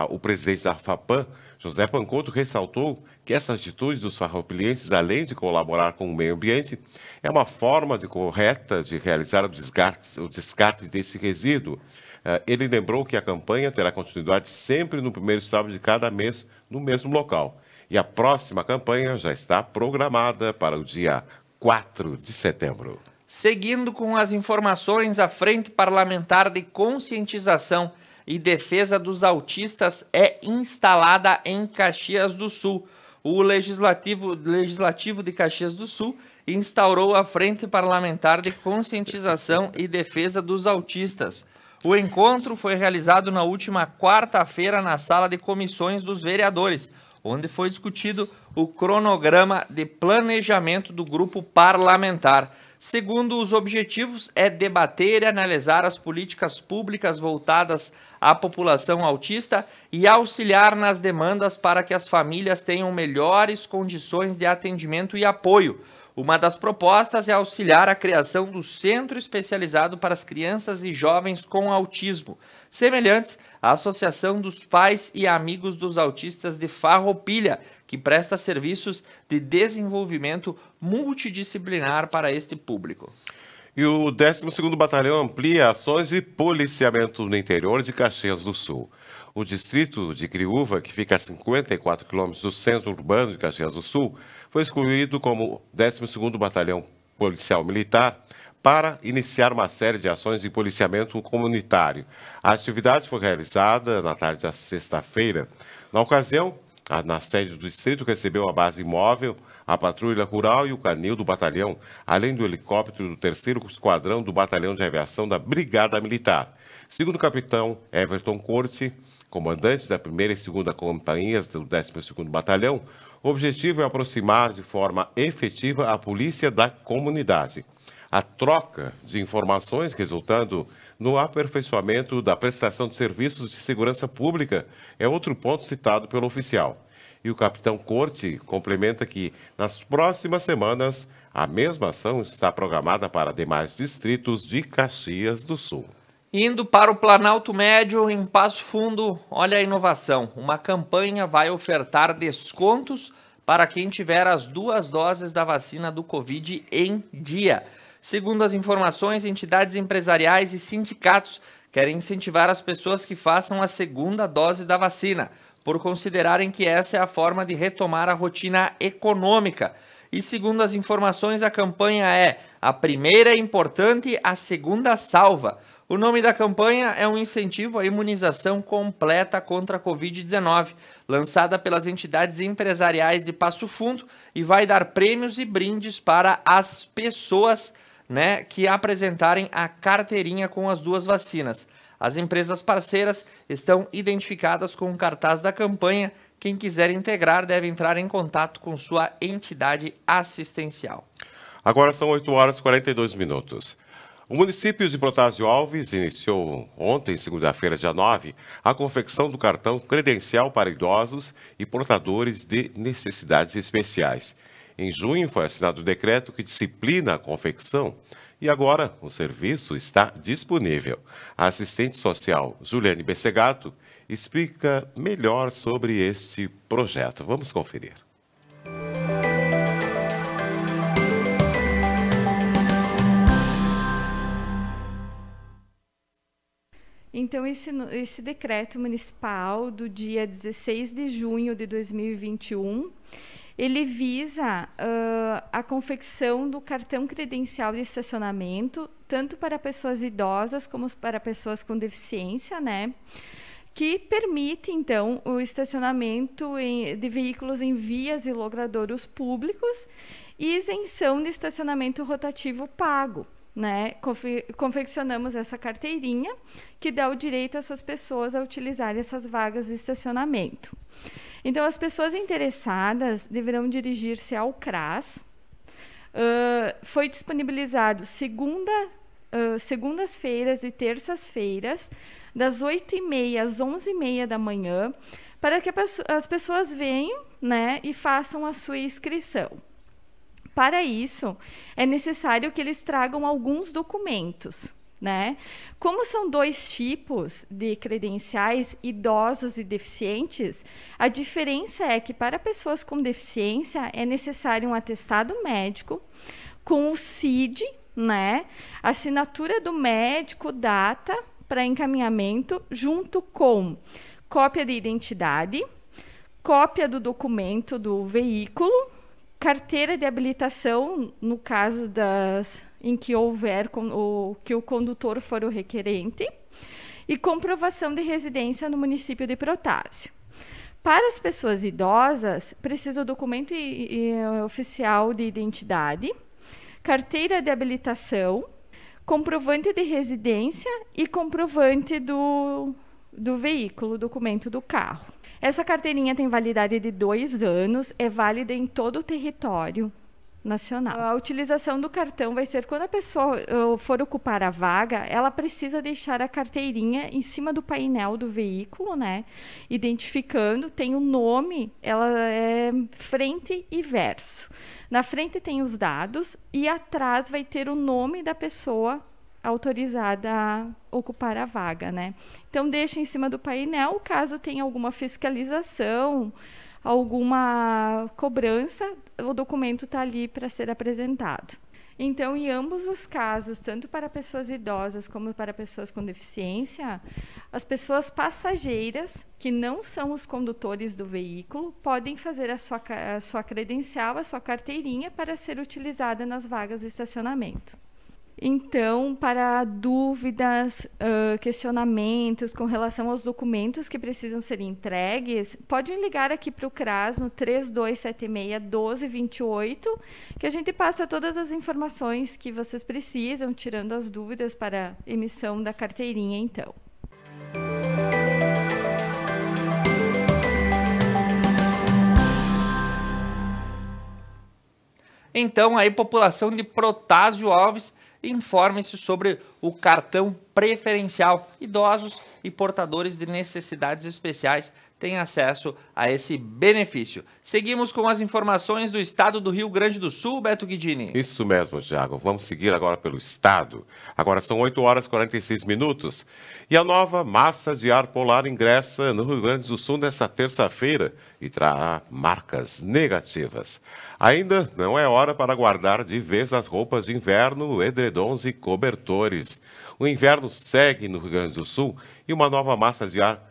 O presidente da FAPAM, José Pancoto, ressaltou que essa atitude dos farroupilhenses, além de colaborar com o meio ambiente, é uma forma de correta de realizar o descarte, o descarte desse resíduo. É, ele lembrou que a campanha terá continuidade sempre no primeiro sábado de cada mês, no mesmo local. E a próxima campanha já está programada para o dia 4 de setembro. Seguindo com as informações, a Frente Parlamentar de Conscientização e Defesa dos Autistas é instalada em Caxias do Sul. O Legislativo, Legislativo de Caxias do Sul instaurou a Frente Parlamentar de Conscientização e Defesa dos Autistas. O encontro foi realizado na última quarta-feira na sala de comissões dos vereadores, onde foi discutido o cronograma de planejamento do grupo parlamentar. Segundo os objetivos, é debater e analisar as políticas públicas voltadas à população autista e auxiliar nas demandas para que as famílias tenham melhores condições de atendimento e apoio. Uma das propostas é auxiliar a criação do Centro Especializado para as Crianças e Jovens com Autismo. Semelhantes, a Associação dos Pais e Amigos dos Autistas de Farroupilha, que presta serviços de desenvolvimento multidisciplinar para este público. E o 12º Batalhão amplia ações de policiamento no interior de Caxias do Sul. O distrito de Criúva, que fica a 54 quilômetros do centro urbano de Caxias do Sul, foi excluído como 12º Batalhão Policial Militar para iniciar uma série de ações de policiamento comunitário. A atividade foi realizada na tarde da sexta-feira. Na ocasião, na sede do distrito recebeu a base móvel, a patrulha rural e o canil do batalhão, além do helicóptero do terceiro esquadrão do batalhão de aviação da Brigada Militar. Segundo o capitão Everton Corte, comandante da primeira e segunda companhias do 12 Batalhão, o objetivo é aproximar de forma efetiva a polícia da comunidade. A troca de informações resultando no aperfeiçoamento da prestação de serviços de segurança pública é outro ponto citado pelo oficial. E o capitão Corte complementa que, nas próximas semanas, a mesma ação está programada para demais distritos de Caxias do Sul. Indo para o Planalto Médio, em Passo Fundo, olha a inovação. Uma campanha vai ofertar descontos para quem tiver as duas doses da vacina do Covid em dia. Segundo as informações, entidades empresariais e sindicatos querem incentivar as pessoas que façam a segunda dose da vacina, por considerarem que essa é a forma de retomar a rotina econômica. E segundo as informações, a campanha é a primeira é importante, a segunda salva. O nome da campanha é um incentivo à imunização completa contra a Covid-19, lançada pelas entidades empresariais de Passo Fundo e vai dar prêmios e brindes para as pessoas né, que apresentarem a carteirinha com as duas vacinas. As empresas parceiras estão identificadas com o cartaz da campanha. Quem quiser integrar deve entrar em contato com sua entidade assistencial. Agora são 8 horas e 42 minutos. O município de Protásio Alves iniciou ontem, segunda-feira, dia 9, a confecção do cartão credencial para idosos e portadores de necessidades especiais. Em junho foi assinado o decreto que disciplina a confecção e agora o serviço está disponível. A assistente social Juliane Bessegato explica melhor sobre este projeto. Vamos conferir. Então, esse, esse, decreto municipal do dia 16 de junho de 2021, ele visa uh, a confecção do cartão credencial de estacionamento, tanto para pessoas idosas como para pessoas com deficiência, né? que permite, então, o estacionamento em, de veículos em vias e logradouros públicos e isenção de estacionamento rotativo pago né? Confe confeccionamos essa carteirinha que dá o direito a essas pessoas a utilizar essas vagas de estacionamento. Então, as pessoas interessadas deverão dirigir-se ao CRAS. Uh, foi disponibilizado segunda, uh, segundas-feiras e terças-feiras, das 8h30 às 11h30 da manhã, para que as pessoas venham né, e façam a sua inscrição. Para isso, é necessário que eles tragam alguns documentos. Né? Como são dois tipos de credenciais, idosos e deficientes, a diferença é que para pessoas com deficiência é necessário um atestado médico com o CID, né? Assinatura do médico, data para encaminhamento, junto com cópia de identidade, cópia do documento do veículo carteira de habilitação, no caso das em que houver com, o, que o condutor for o requerente, e comprovação de residência no município de Protásio. Para as pessoas idosas, precisa o documento oficial de identidade, carteira de habilitação, comprovante de residência e comprovante do, do veículo, documento do carro. Essa carteirinha tem validade de dois anos, é válida em todo o território nacional. A utilização do cartão vai ser quando a pessoa eh, for ocupar a vaga, ela precisa deixar a carteirinha em cima do painel do veículo, né? Identificando, tem o um nome, ela é frente e verso. Na frente tem os dados e atrás vai ter o nome da pessoa autorizada a ocupar a vaga, né? Então deixa em cima do painel, caso tenha alguma fiscalização, alguma cobrança, o documento está ali para ser apresentado. Então, em ambos os casos, tanto para pessoas idosas como para pessoas com deficiência, as pessoas passageiras, que não são os condutores do veículo, podem fazer a sua, a sua credencial, a sua carteirinha, para ser utilizada nas vagas de estacionamento. Então, para dúvidas, uh, questionamentos com relação aos documentos que precisam ser entregues, podem ligar aqui para o CRAS no 3276-1228, que a gente passa todas as informações que vocês precisam, tirando as dúvidas para emissão da carteirinha, então. Então, aí, população de Protásio Alves informe se sobre o cartão preferencial. Idosos e portadores de necessidades especiais tem acesso a esse benefício. Seguimos com as informações do estado do Rio Grande do Sul, Beto Guidini. Isso mesmo, Tiago. Vamos seguir agora pelo estado. Agora são 8 horas e 46 minutos. E a nova massa de ar polar ingressa no Rio Grande do Sul nesta terça-feira e trará marcas negativas. Ainda não é hora para guardar de vez as roupas de inverno, edredons e cobertores. O inverno segue no Rio Grande do Sul e uma nova massa de ar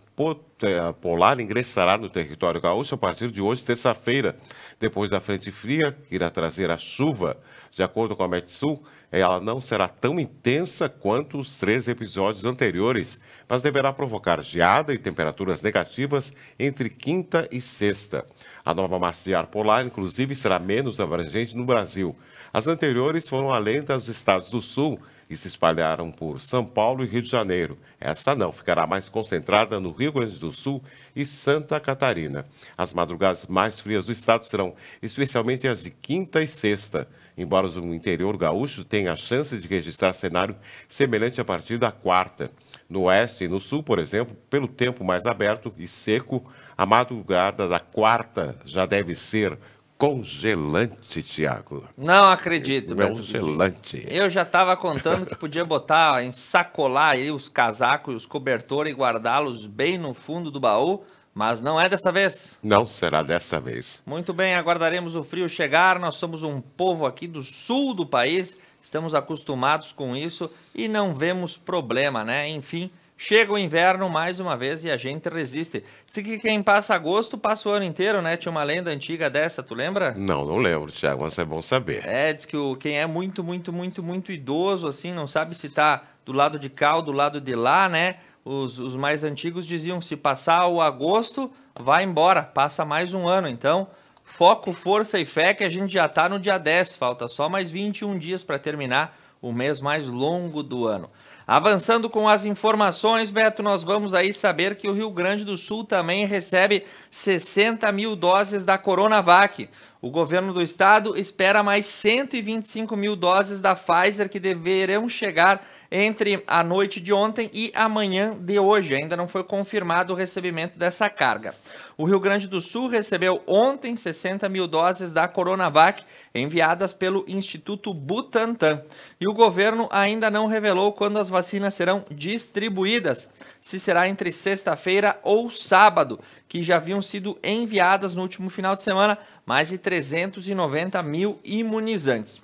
polar ingressará no território gaúcho a partir de hoje, terça-feira. Depois da frente fria, que irá trazer a chuva, de acordo com a Metsul, ela não será tão intensa quanto os três episódios anteriores, mas deverá provocar geada e temperaturas negativas entre quinta e sexta. A nova massa de ar polar, inclusive, será menos abrangente no Brasil. As anteriores foram além dos estados do sul e se espalharam por São Paulo e Rio de Janeiro. Esta não, ficará mais concentrada no Rio Grande do Sul e Santa Catarina. As madrugadas mais frias do estado serão especialmente as de quinta e sexta. Embora o interior gaúcho tenha a chance de registrar cenário semelhante a partir da quarta. No oeste e no sul, por exemplo, pelo tempo mais aberto e seco, a madrugada da quarta já deve ser congelante, Tiago. Não acredito. Congelante. Eu já estava contando que podia botar, ensacolar aí os casacos e os cobertores e guardá-los bem no fundo do baú, mas não é dessa vez. Não será dessa vez. Muito bem, aguardaremos o frio chegar. Nós somos um povo aqui do sul do país, estamos acostumados com isso e não vemos problema, né? Enfim, Chega o inverno mais uma vez e a gente resiste. Se que quem passa agosto passa o ano inteiro, né? Tinha uma lenda antiga dessa, tu lembra? Não, não lembro, Tiago, mas é bom saber. É, diz que o, quem é muito, muito, muito, muito idoso, assim, não sabe se tá do lado de cá ou do lado de lá, né? Os, os mais antigos diziam: se passar o agosto, vai embora, passa mais um ano. Então, foco, força e fé que a gente já tá no dia 10, falta só mais 21 dias para terminar o mês mais longo do ano. Avançando com as informações, Beto, nós vamos aí saber que o Rio Grande do Sul também recebe 60 mil doses da Coronavac. O governo do estado espera mais 125 mil doses da Pfizer que deverão chegar entre a noite de ontem e amanhã de hoje. Ainda não foi confirmado o recebimento dessa carga. O Rio Grande do Sul recebeu ontem 60 mil doses da Coronavac enviadas pelo Instituto Butantan. E o governo ainda não revelou quando as vacinas serão distribuídas, se será entre sexta-feira ou sábado, que já haviam sido enviadas no último final de semana mais de 390 mil imunizantes.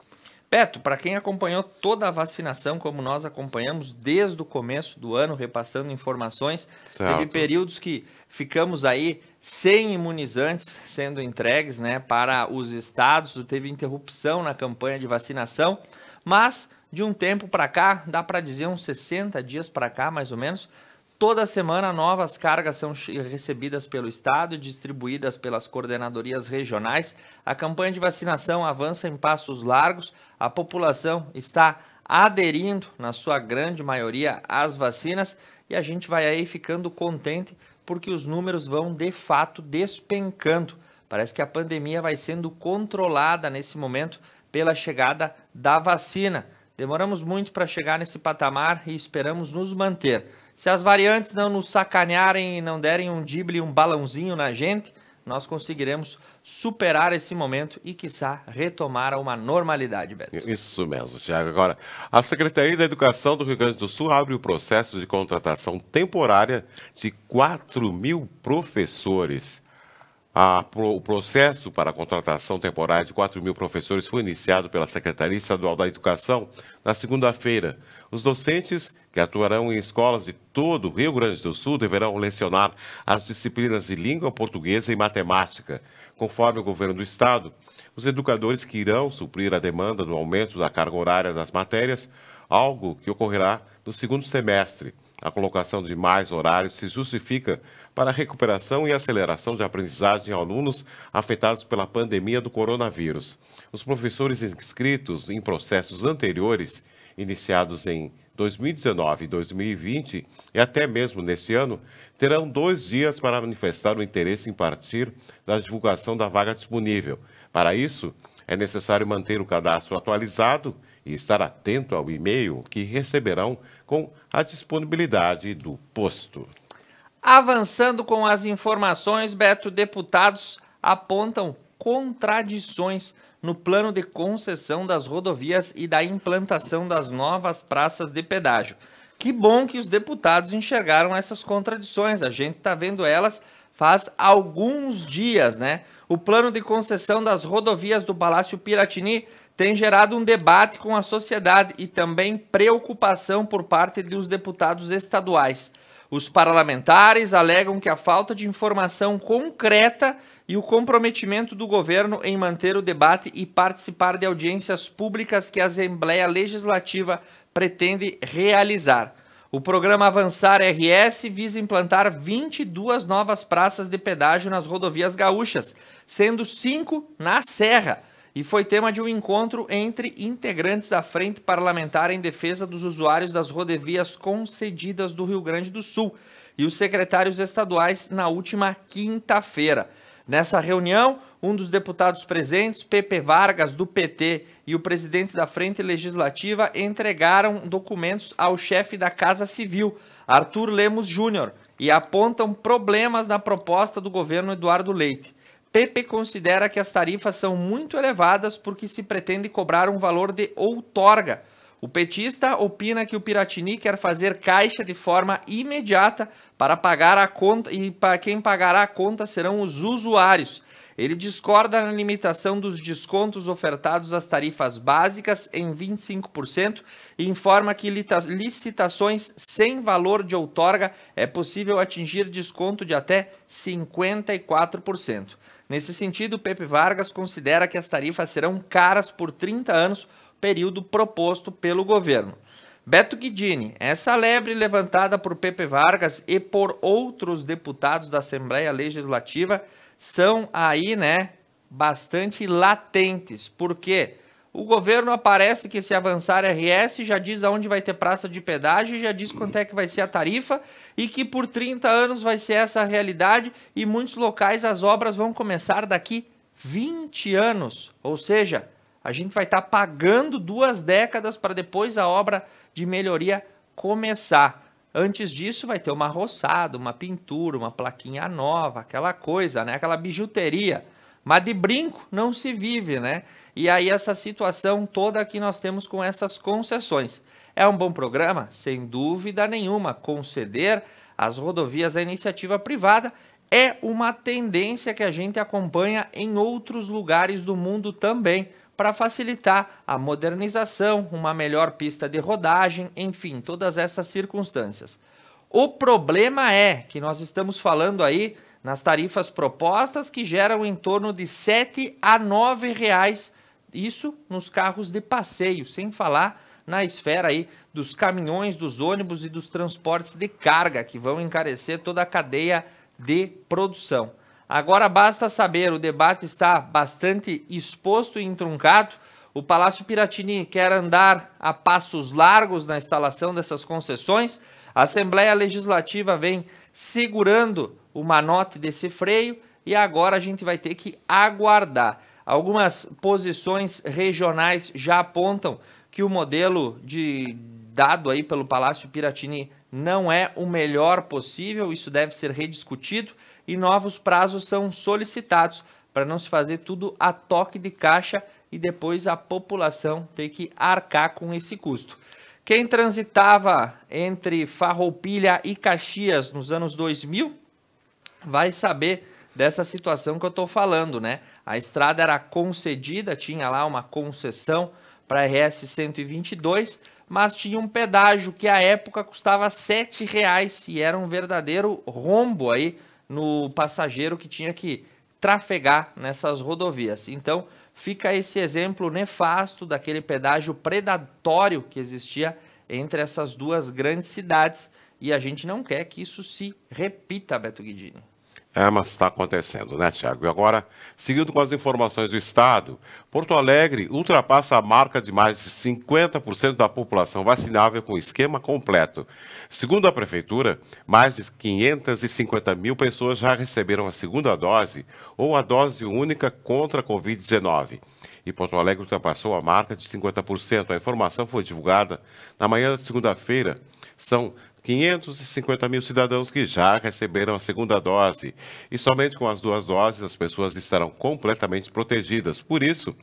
Beto, para quem acompanhou toda a vacinação, como nós acompanhamos desde o começo do ano, repassando informações, certo. teve períodos que ficamos aí sem imunizantes sendo entregues né, para os estados, teve interrupção na campanha de vacinação, mas de um tempo para cá, dá para dizer uns 60 dias para cá mais ou menos, Toda semana, novas cargas são recebidas pelo Estado e distribuídas pelas coordenadorias regionais. A campanha de vacinação avança em passos largos. A população está aderindo, na sua grande maioria, às vacinas e a gente vai aí ficando contente porque os números vão de fato despencando. Parece que a pandemia vai sendo controlada nesse momento pela chegada da vacina. Demoramos muito para chegar nesse patamar e esperamos nos manter. Se as variantes não nos sacanearem e não derem um dible, um balãozinho na gente, nós conseguiremos superar esse momento e, quiçá, retomar a uma normalidade, Beto. Isso mesmo, Tiago. Agora, a Secretaria da Educação do Rio Grande do Sul abre o processo de contratação temporária de 4 mil professores. A, o processo para a contratação temporária de 4 mil professores foi iniciado pela Secretaria Estadual da Educação na segunda-feira os docentes que atuarão em escolas de todo o Rio Grande do Sul deverão lecionar as disciplinas de língua portuguesa e matemática. Conforme o governo do estado, os educadores que irão suprir a demanda do aumento da carga horária das matérias, algo que ocorrerá no segundo semestre. A colocação de mais horários se justifica para a recuperação e aceleração de aprendizagem de alunos afetados pela pandemia do coronavírus. Os professores inscritos em processos anteriores iniciados em 2019 e 2020, e até mesmo neste ano, terão dois dias para manifestar o interesse em partir da divulgação da vaga disponível. Para isso, é necessário manter o cadastro atualizado e estar atento ao e-mail que receberão com a disponibilidade do posto. Avançando com as informações, Beto, deputados apontam contradições no plano de concessão das rodovias e da implantação das novas praças de pedágio. Que bom que os deputados enxergaram essas contradições, a gente está vendo elas faz alguns dias, né? O plano de concessão das rodovias do Palácio Piratini tem gerado um debate com a sociedade e também preocupação por parte dos deputados estaduais. Os parlamentares alegam que a falta de informação concreta e o comprometimento do governo em manter o debate e participar de audiências públicas que a Assembleia Legislativa pretende realizar. O programa Avançar RS visa implantar 22 novas praças de pedágio nas rodovias gaúchas, sendo cinco na Serra, e foi tema de um encontro entre integrantes da Frente Parlamentar em Defesa dos Usuários das Rodovias Concedidas do Rio Grande do Sul e os secretários estaduais na última quinta-feira. Nessa reunião, um dos deputados presentes, Pepe Vargas, do PT, e o presidente da Frente Legislativa entregaram documentos ao chefe da Casa Civil, Arthur Lemos Júnior, e apontam problemas na proposta do governo Eduardo Leite. Pepe considera que as tarifas são muito elevadas porque se pretende cobrar um valor de outorga o petista opina que o Piratini quer fazer caixa de forma imediata para pagar a conta e para quem pagará a conta serão os usuários. Ele discorda na limitação dos descontos ofertados às tarifas básicas em 25% e informa que licitações sem valor de outorga é possível atingir desconto de até 54%. Nesse sentido, Pepe Vargas considera que as tarifas serão caras por 30 anos período proposto pelo governo. Beto Guidini, essa lebre levantada por Pepe Vargas e por outros deputados da Assembleia Legislativa são aí, né, bastante latentes, porque o governo aparece que se avançar RS já diz aonde vai ter praça de pedágio, já diz quanto é que vai ser a tarifa e que por 30 anos vai ser essa a realidade e muitos locais as obras vão começar daqui 20 anos, ou seja, a gente vai estar tá pagando duas décadas para depois a obra de melhoria começar. Antes disso, vai ter uma roçada, uma pintura, uma plaquinha nova, aquela coisa, né? Aquela bijuteria. Mas de brinco não se vive, né? E aí essa situação toda que nós temos com essas concessões. É um bom programa? Sem dúvida nenhuma. Conceder as rodovias à iniciativa privada é uma tendência que a gente acompanha em outros lugares do mundo também para facilitar a modernização, uma melhor pista de rodagem, enfim, todas essas circunstâncias. O problema é que nós estamos falando aí nas tarifas propostas que geram em torno de 7 a 9 reais, isso nos carros de passeio, sem falar na esfera aí dos caminhões, dos ônibus e dos transportes de carga que vão encarecer toda a cadeia de produção. Agora basta saber, o debate está bastante exposto e entroncado. O Palácio Piratini quer andar a passos largos na instalação dessas concessões. A Assembleia Legislativa vem segurando o manote desse freio e agora a gente vai ter que aguardar. Algumas posições regionais já apontam que o modelo de dado aí pelo Palácio Piratini não é o melhor possível, isso deve ser rediscutido e novos prazos são solicitados para não se fazer tudo a toque de caixa e depois a população ter que arcar com esse custo. Quem transitava entre Farroupilha e Caxias nos anos 2000 vai saber dessa situação que eu estou falando, né? A estrada era concedida, tinha lá uma concessão para a RS 122, mas tinha um pedágio que à época custava R$ 7,00 e era um verdadeiro rombo aí no passageiro que tinha que trafegar nessas rodovias. Então, fica esse exemplo nefasto daquele pedágio predatório que existia entre essas duas grandes cidades e a gente não quer que isso se repita, Beto Guidini. É, mas está acontecendo, né, Tiago? E agora, seguindo com as informações do Estado, Porto Alegre ultrapassa a marca de mais de 50% da população vacinável com esquema completo. Segundo a Prefeitura, mais de 550 mil pessoas já receberam a segunda dose ou a dose única contra a Covid-19 e Porto Alegre ultrapassou a marca de 50%. A informação foi divulgada na manhã de segunda-feira. São 550 mil cidadãos que já receberam a segunda dose. E somente com as duas doses as pessoas estarão completamente protegidas. Por isso,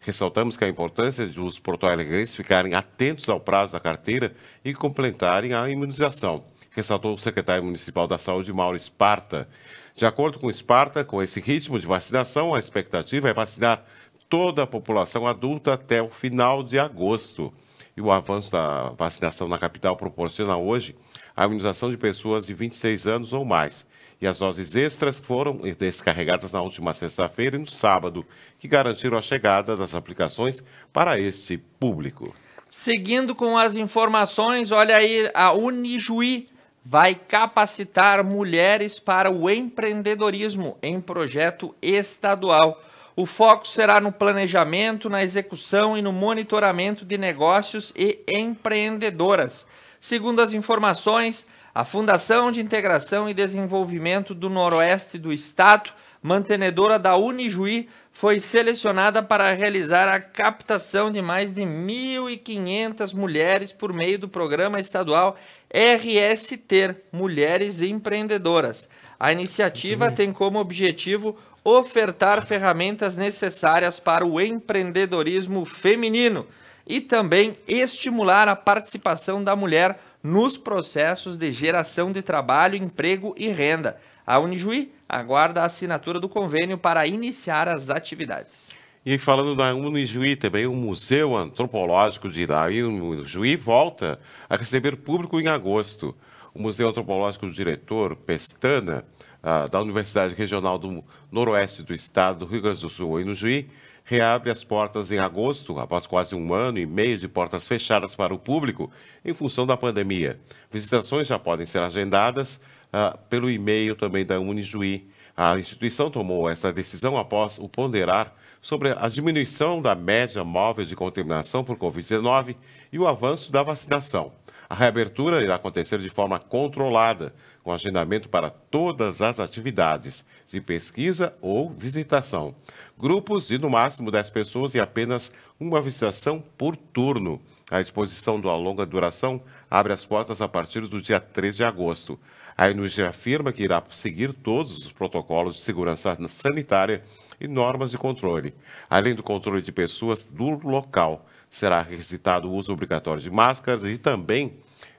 ressaltamos que a importância de os porto-alegrenses ficarem atentos ao prazo da carteira e completarem a imunização, ressaltou o secretário municipal da Saúde, Mauro Esparta. De acordo com Esparta, com esse ritmo de vacinação, a expectativa é vacinar toda a população adulta até o final de agosto. E o avanço da vacinação na capital proporciona hoje a imunização de pessoas de 26 anos ou mais. E as doses extras foram descarregadas na última sexta-feira e no sábado, que garantiram a chegada das aplicações para este público. Seguindo com as informações, olha aí, a Unijuí vai capacitar mulheres para o empreendedorismo em projeto estadual. O foco será no planejamento, na execução e no monitoramento de negócios e empreendedoras. Segundo as informações, a Fundação de Integração e Desenvolvimento do Noroeste do Estado, mantenedora da Unijuí, foi selecionada para realizar a captação de mais de 1.500 mulheres por meio do programa estadual RST Mulheres Empreendedoras. A iniciativa uhum. tem como objetivo ofertar ferramentas necessárias para o empreendedorismo feminino e também estimular a participação da mulher nos processos de geração de trabalho, emprego e renda. A Unijuí aguarda a assinatura do convênio para iniciar as atividades. E falando da Unijuí também, o Museu Antropológico de Iraí, Unijuí, volta a receber público em agosto. O Museu Antropológico do Diretor Pestana, ah, da Universidade Regional do Noroeste do Estado do Rio Grande do Sul, Unijuí, reabre as portas em agosto, após quase um ano e meio de portas fechadas para o público em função da pandemia. Visitações já podem ser agendadas ah, pelo e-mail também da Unijuí. A instituição tomou esta decisão após o ponderar sobre a diminuição da média móvel de contaminação por Covid-19 e o avanço da vacinação. A reabertura irá acontecer de forma controlada, com agendamento para todas as atividades, de pesquisa ou visitação. Grupos de no máximo 10 pessoas e apenas uma visitação por turno. A exposição de uma longa duração abre as portas a partir do dia 3 de agosto. A Enurgia afirma que irá seguir todos os protocolos de segurança sanitária e normas de controle, além do controle de pessoas do local. Será requisitado o uso obrigatório de máscaras e também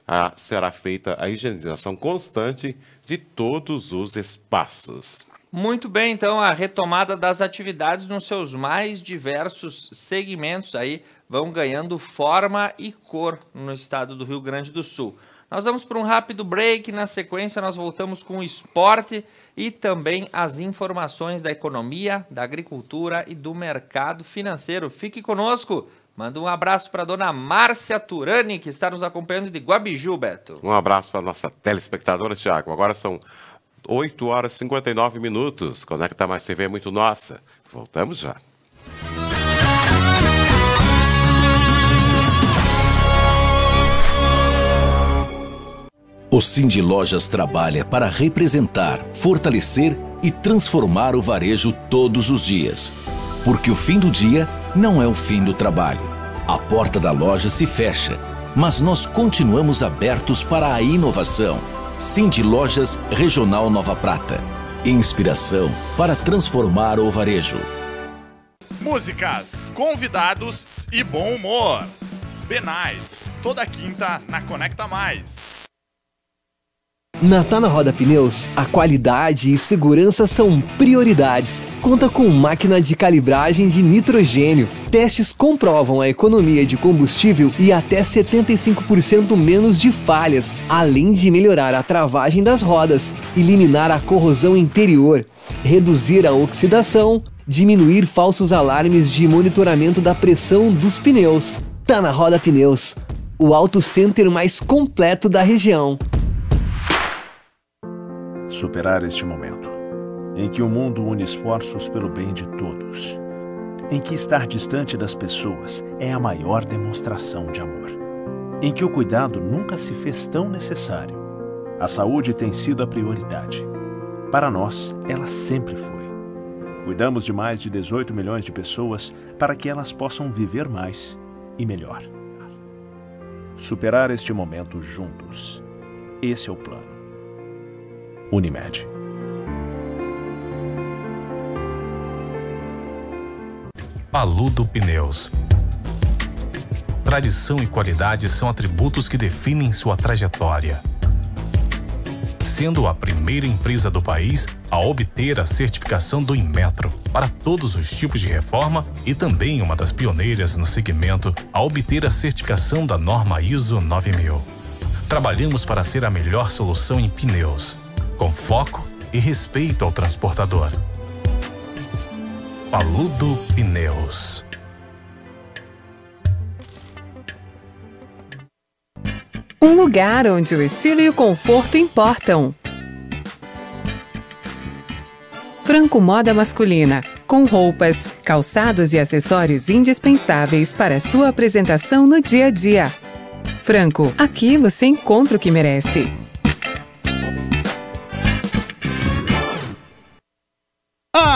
a, será feita a higienização constante de todos os espaços. Muito bem, então a retomada das atividades nos seus mais diversos segmentos aí vão ganhando forma e cor no estado do Rio Grande do Sul. Nós vamos para um rápido break, na sequência nós voltamos com o esporte e também as informações da economia, da agricultura e do mercado financeiro. Fique conosco. Manda um abraço para dona Márcia Turani, que está nos acompanhando de Guabiju, Beto. Um abraço para nossa telespectadora, Tiago. Agora são 8 horas e 59 minutos. Conecta é tá Mais TV é muito nossa. Voltamos já. O Cindy Lojas trabalha para representar, fortalecer e transformar o varejo todos os dias. Porque o fim do dia não é o fim do trabalho. A porta da loja se fecha, mas nós continuamos abertos para a inovação. Cindy Lojas Regional Nova Prata. Inspiração para transformar o varejo. Músicas, convidados e bom humor. Benais, toda quinta na Conecta Mais. Na Tá na Roda Pneus, a qualidade e segurança são prioridades. Conta com máquina de calibragem de nitrogênio. Testes comprovam a economia de combustível e até 75% menos de falhas, além de melhorar a travagem das rodas, eliminar a corrosão interior, reduzir a oxidação, diminuir falsos alarmes de monitoramento da pressão dos pneus. Tá na Roda Pneus, o auto center mais completo da região superar este momento, em que o mundo une esforços pelo bem de todos, em que estar distante das pessoas é a maior demonstração de amor, em que o cuidado nunca se fez tão necessário. A saúde tem sido a prioridade. Para nós, ela sempre foi. Cuidamos de mais de 18 milhões de pessoas para que elas possam viver mais e melhor. Superar este momento juntos. Esse é o plano. Unimed. Paludo Pneus. Tradição e qualidade são atributos que definem sua trajetória. Sendo a primeira empresa do país a obter a certificação do Inmetro para todos os tipos de reforma e também uma das pioneiras no segmento a obter a certificação da norma ISO 9000. Trabalhamos para ser a melhor solução em pneus com foco e respeito ao transportador. Paludo Pneus Um lugar onde o estilo e o conforto importam. Franco Moda Masculina, com roupas, calçados e acessórios indispensáveis para sua apresentação no dia a dia. Franco, aqui você encontra o que merece.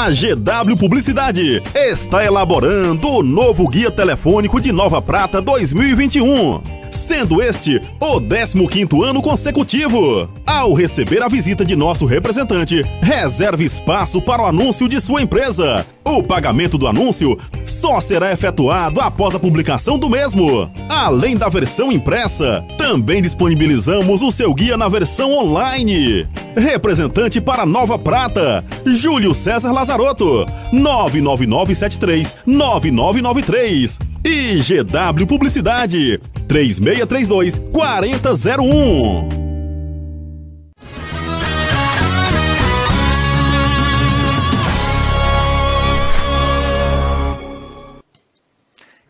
A GW Publicidade está elaborando o novo Guia Telefônico de Nova Prata 2021 sendo este o 15º ano consecutivo. Ao receber a visita de nosso representante, reserve espaço para o anúncio de sua empresa. O pagamento do anúncio só será efetuado após a publicação do mesmo. Além da versão impressa, também disponibilizamos o seu guia na versão online. Representante para Nova Prata, Júlio César Lazarotto, 99973 9993 e GW Publicidade, 36 632 4001.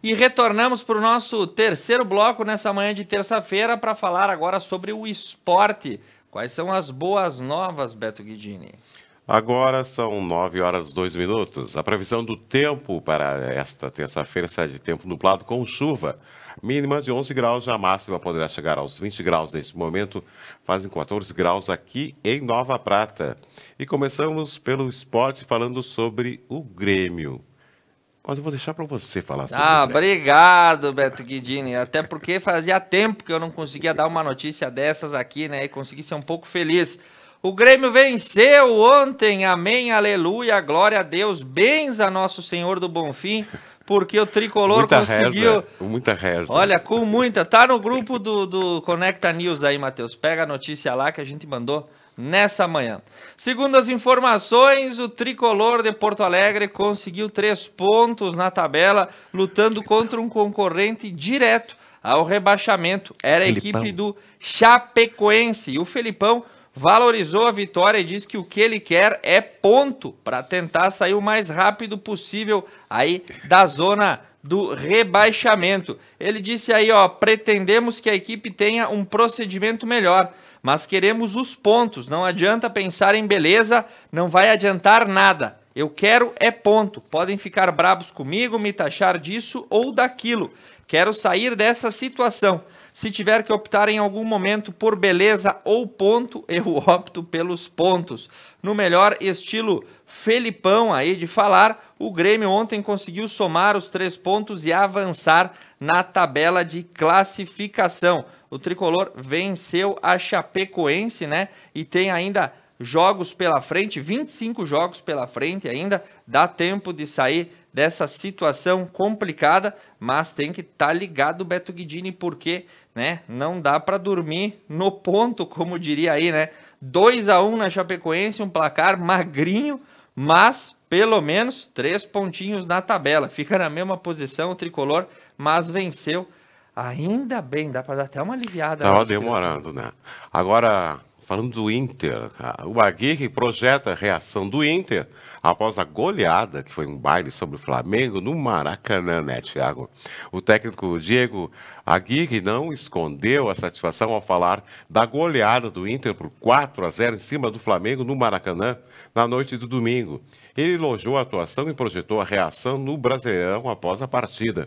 E retornamos para o nosso terceiro bloco nessa manhã de terça-feira para falar agora sobre o esporte. Quais são as boas novas, Beto Guidini? Agora são 9 horas 2 minutos. A previsão do tempo para esta terça-feira será de tempo nublado com chuva mínima de 11 graus, a máxima poderá chegar aos 20 graus neste momento, fazem 14 graus aqui em Nova Prata. E começamos pelo esporte falando sobre o Grêmio. Mas eu vou deixar para você falar sobre Ah, obrigado, Beto Guidini. Até porque fazia tempo que eu não conseguia dar uma notícia dessas aqui, né? E consegui ser um pouco feliz. O Grêmio venceu ontem, amém, aleluia, glória a Deus, bens a Nosso Senhor do Bom Fim porque o tricolor muita conseguiu. Reza, muita reza. Olha, com muita. Tá no grupo do, do Conecta News aí, Matheus. Pega a notícia lá que a gente mandou nessa manhã. Segundo as informações, o tricolor de Porto Alegre conseguiu três pontos na tabela, lutando contra um concorrente direto ao rebaixamento. Era Felipão. a equipe do Chapecoense. E o Felipão valorizou a vitória e diz que o que ele quer é ponto para tentar sair o mais rápido possível aí da zona do rebaixamento. Ele disse aí, ó, pretendemos que a equipe tenha um procedimento melhor, mas queremos os pontos, não adianta pensar em beleza, não vai adiantar nada. Eu quero é ponto. Podem ficar brabos comigo, me taxar disso ou daquilo. Quero sair dessa situação. Se tiver que optar em algum momento por beleza ou ponto, eu opto pelos pontos. No melhor estilo Felipão aí de falar, o Grêmio ontem conseguiu somar os três pontos e avançar na tabela de classificação. O tricolor venceu a Chapecoense, né? E tem ainda jogos pela frente, 25 jogos pela frente ainda, dá tempo de sair dessa situação complicada, mas tem que estar tá ligado Beto Guidini porque né? Não dá para dormir no ponto, como diria aí, né? 2 a 1 na Chapecoense, um placar magrinho, mas pelo menos três pontinhos na tabela. Fica na mesma posição o tricolor, mas venceu. Ainda bem, dá para dar até uma aliviada. Tava né? demorando, né? Agora, Falando do Inter, o Aguirre projeta a reação do Inter após a goleada, que foi um baile sobre o Flamengo, no Maracanã, né, Thiago? O técnico Diego Aguirre não escondeu a satisfação ao falar da goleada do Inter por 4 a 0 em cima do Flamengo no Maracanã na noite do domingo. Ele elogiou a atuação e projetou a reação no Brasileirão após a partida.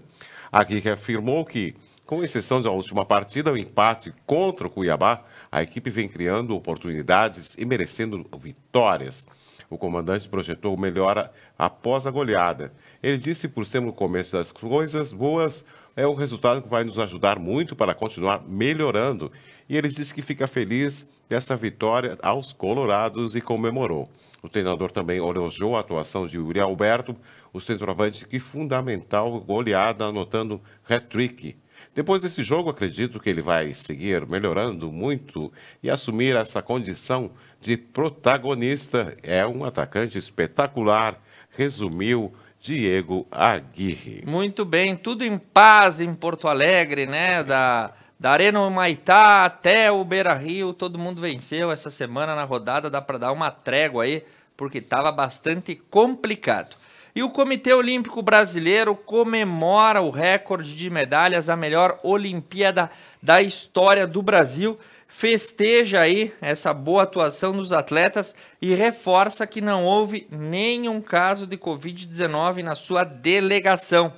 Aguirre afirmou que, com exceção da última partida, o empate contra o Cuiabá a equipe vem criando oportunidades e merecendo vitórias. O comandante projetou melhora após a goleada. Ele disse por ser no começo das coisas boas, é o resultado que vai nos ajudar muito para continuar melhorando. E ele disse que fica feliz dessa vitória aos colorados e comemorou. O treinador também elogiou a atuação de Yuri Alberto, o centroavante que fundamental goleada, anotando hat-trick. Depois desse jogo, acredito que ele vai seguir melhorando muito e assumir essa condição de protagonista. É um atacante espetacular, resumiu Diego Aguirre. Muito bem, tudo em paz em Porto Alegre, né? Da, da Arena Humaitá até o Beira Rio, todo mundo venceu essa semana na rodada, dá para dar uma trégua aí, porque estava bastante complicado. E o Comitê Olímpico Brasileiro comemora o recorde de medalhas, a melhor Olimpíada da história do Brasil. Festeja aí essa boa atuação dos atletas e reforça que não houve nenhum caso de Covid-19 na sua delegação.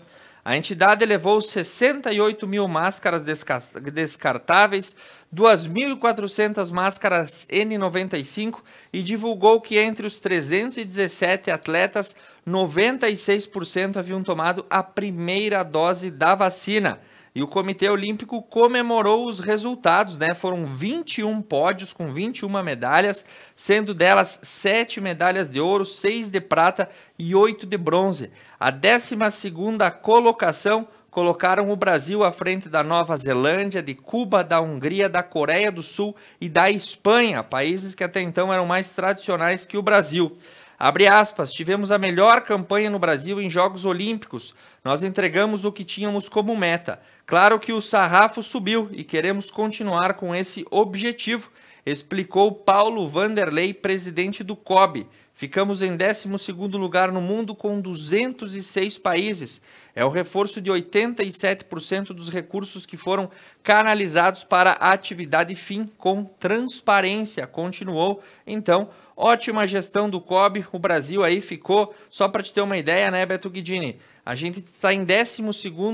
A entidade levou 68 mil máscaras descartáveis 2.400 máscaras N95 e divulgou que entre os 317 atletas, 96% haviam tomado a primeira dose da vacina. E o Comitê Olímpico comemorou os resultados, né? Foram 21 pódios com 21 medalhas, sendo delas 7 medalhas de ouro, 6 de prata e 8 de bronze. A 12ª colocação colocaram o Brasil à frente da Nova Zelândia, de Cuba, da Hungria, da Coreia do Sul e da Espanha, países que até então eram mais tradicionais que o Brasil. Abre aspas, tivemos a melhor campanha no Brasil em Jogos Olímpicos. Nós entregamos o que tínhamos como meta. Claro que o sarrafo subiu e queremos continuar com esse objetivo, explicou Paulo Vanderlei, presidente do COB. Ficamos em 12º lugar no mundo com 206 países é o reforço de 87% dos recursos que foram canalizados para a atividade fim com transparência. Continuou, então, ótima gestão do COB. O Brasil aí ficou, só para te ter uma ideia, né, Beto Guidini? A gente está em 12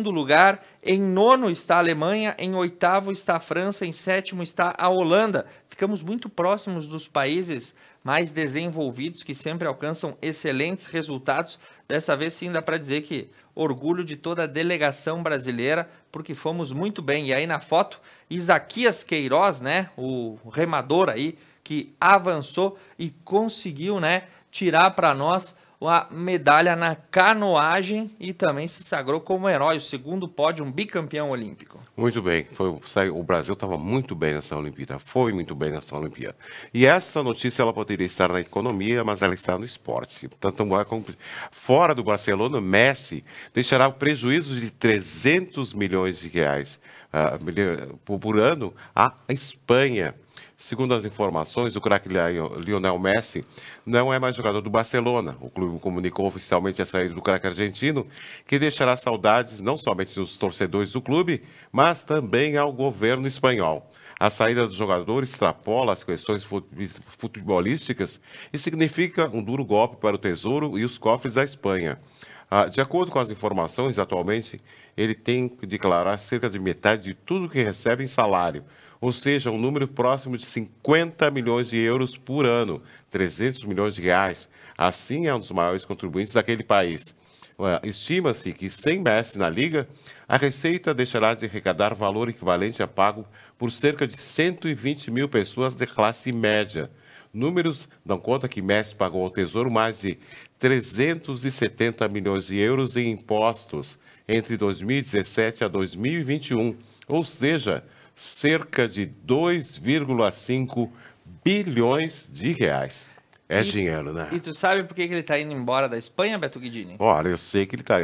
lugar, em nono está a Alemanha, em oitavo está a França, em sétimo está a Holanda. Ficamos muito próximos dos países mais desenvolvidos que sempre alcançam excelentes resultados. Dessa vez sim dá para dizer que orgulho de toda a delegação brasileira, porque fomos muito bem. E aí na foto, Isaquias Queiroz, né, o remador aí, que avançou e conseguiu, né, tirar para nós a medalha na canoagem e também se sagrou como herói, o segundo pódio, um bicampeão olímpico. Muito bem, foi, o Brasil estava muito bem nessa Olimpíada, foi muito bem nessa Olimpíada. E essa notícia ela poderia estar na economia, mas ela está no esporte. Portanto, fora do Barcelona, Messi deixará prejuízos de 300 milhões de reais uh, por ano à Espanha. Segundo as informações, o craque Lionel Messi não é mais jogador do Barcelona. O clube comunicou oficialmente a saída do craque argentino, que deixará saudades não somente dos torcedores do clube, mas também ao governo espanhol. A saída do jogador extrapola as questões futebolísticas e significa um duro golpe para o Tesouro e os cofres da Espanha. Ah, de acordo com as informações, atualmente ele tem que declarar cerca de metade de tudo que recebe em salário ou seja, um número próximo de 50 milhões de euros por ano, 300 milhões de reais. Assim, é um dos maiores contribuintes daquele país. Estima-se que, sem Messi na liga, a Receita deixará de arrecadar valor equivalente a pago por cerca de 120 mil pessoas de classe média. Números dão conta que Messi pagou ao Tesouro mais de 370 milhões de euros em impostos entre 2017 a 2021, ou seja, cerca de 2,5 bilhões de reais. É e, dinheiro, né? E tu sabe por que, que ele está indo embora da Espanha, Beto Guidini? Olha, eu sei que ele está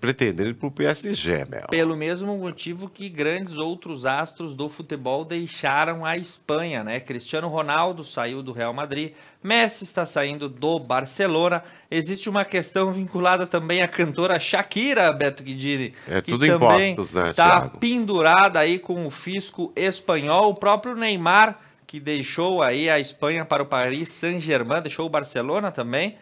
pretendendo ir pro PSG, meu. Pelo mesmo motivo que grandes outros astros do futebol deixaram a Espanha, né? Cristiano Ronaldo saiu do Real Madrid, Messi está saindo do Barcelona. Existe uma questão vinculada também à cantora Shakira, Beto Guidini. É que tudo impostos, né, Está pendurada aí com o fisco espanhol. O próprio Neymar que deixou aí a Espanha para o Paris Saint-Germain, deixou o Barcelona também,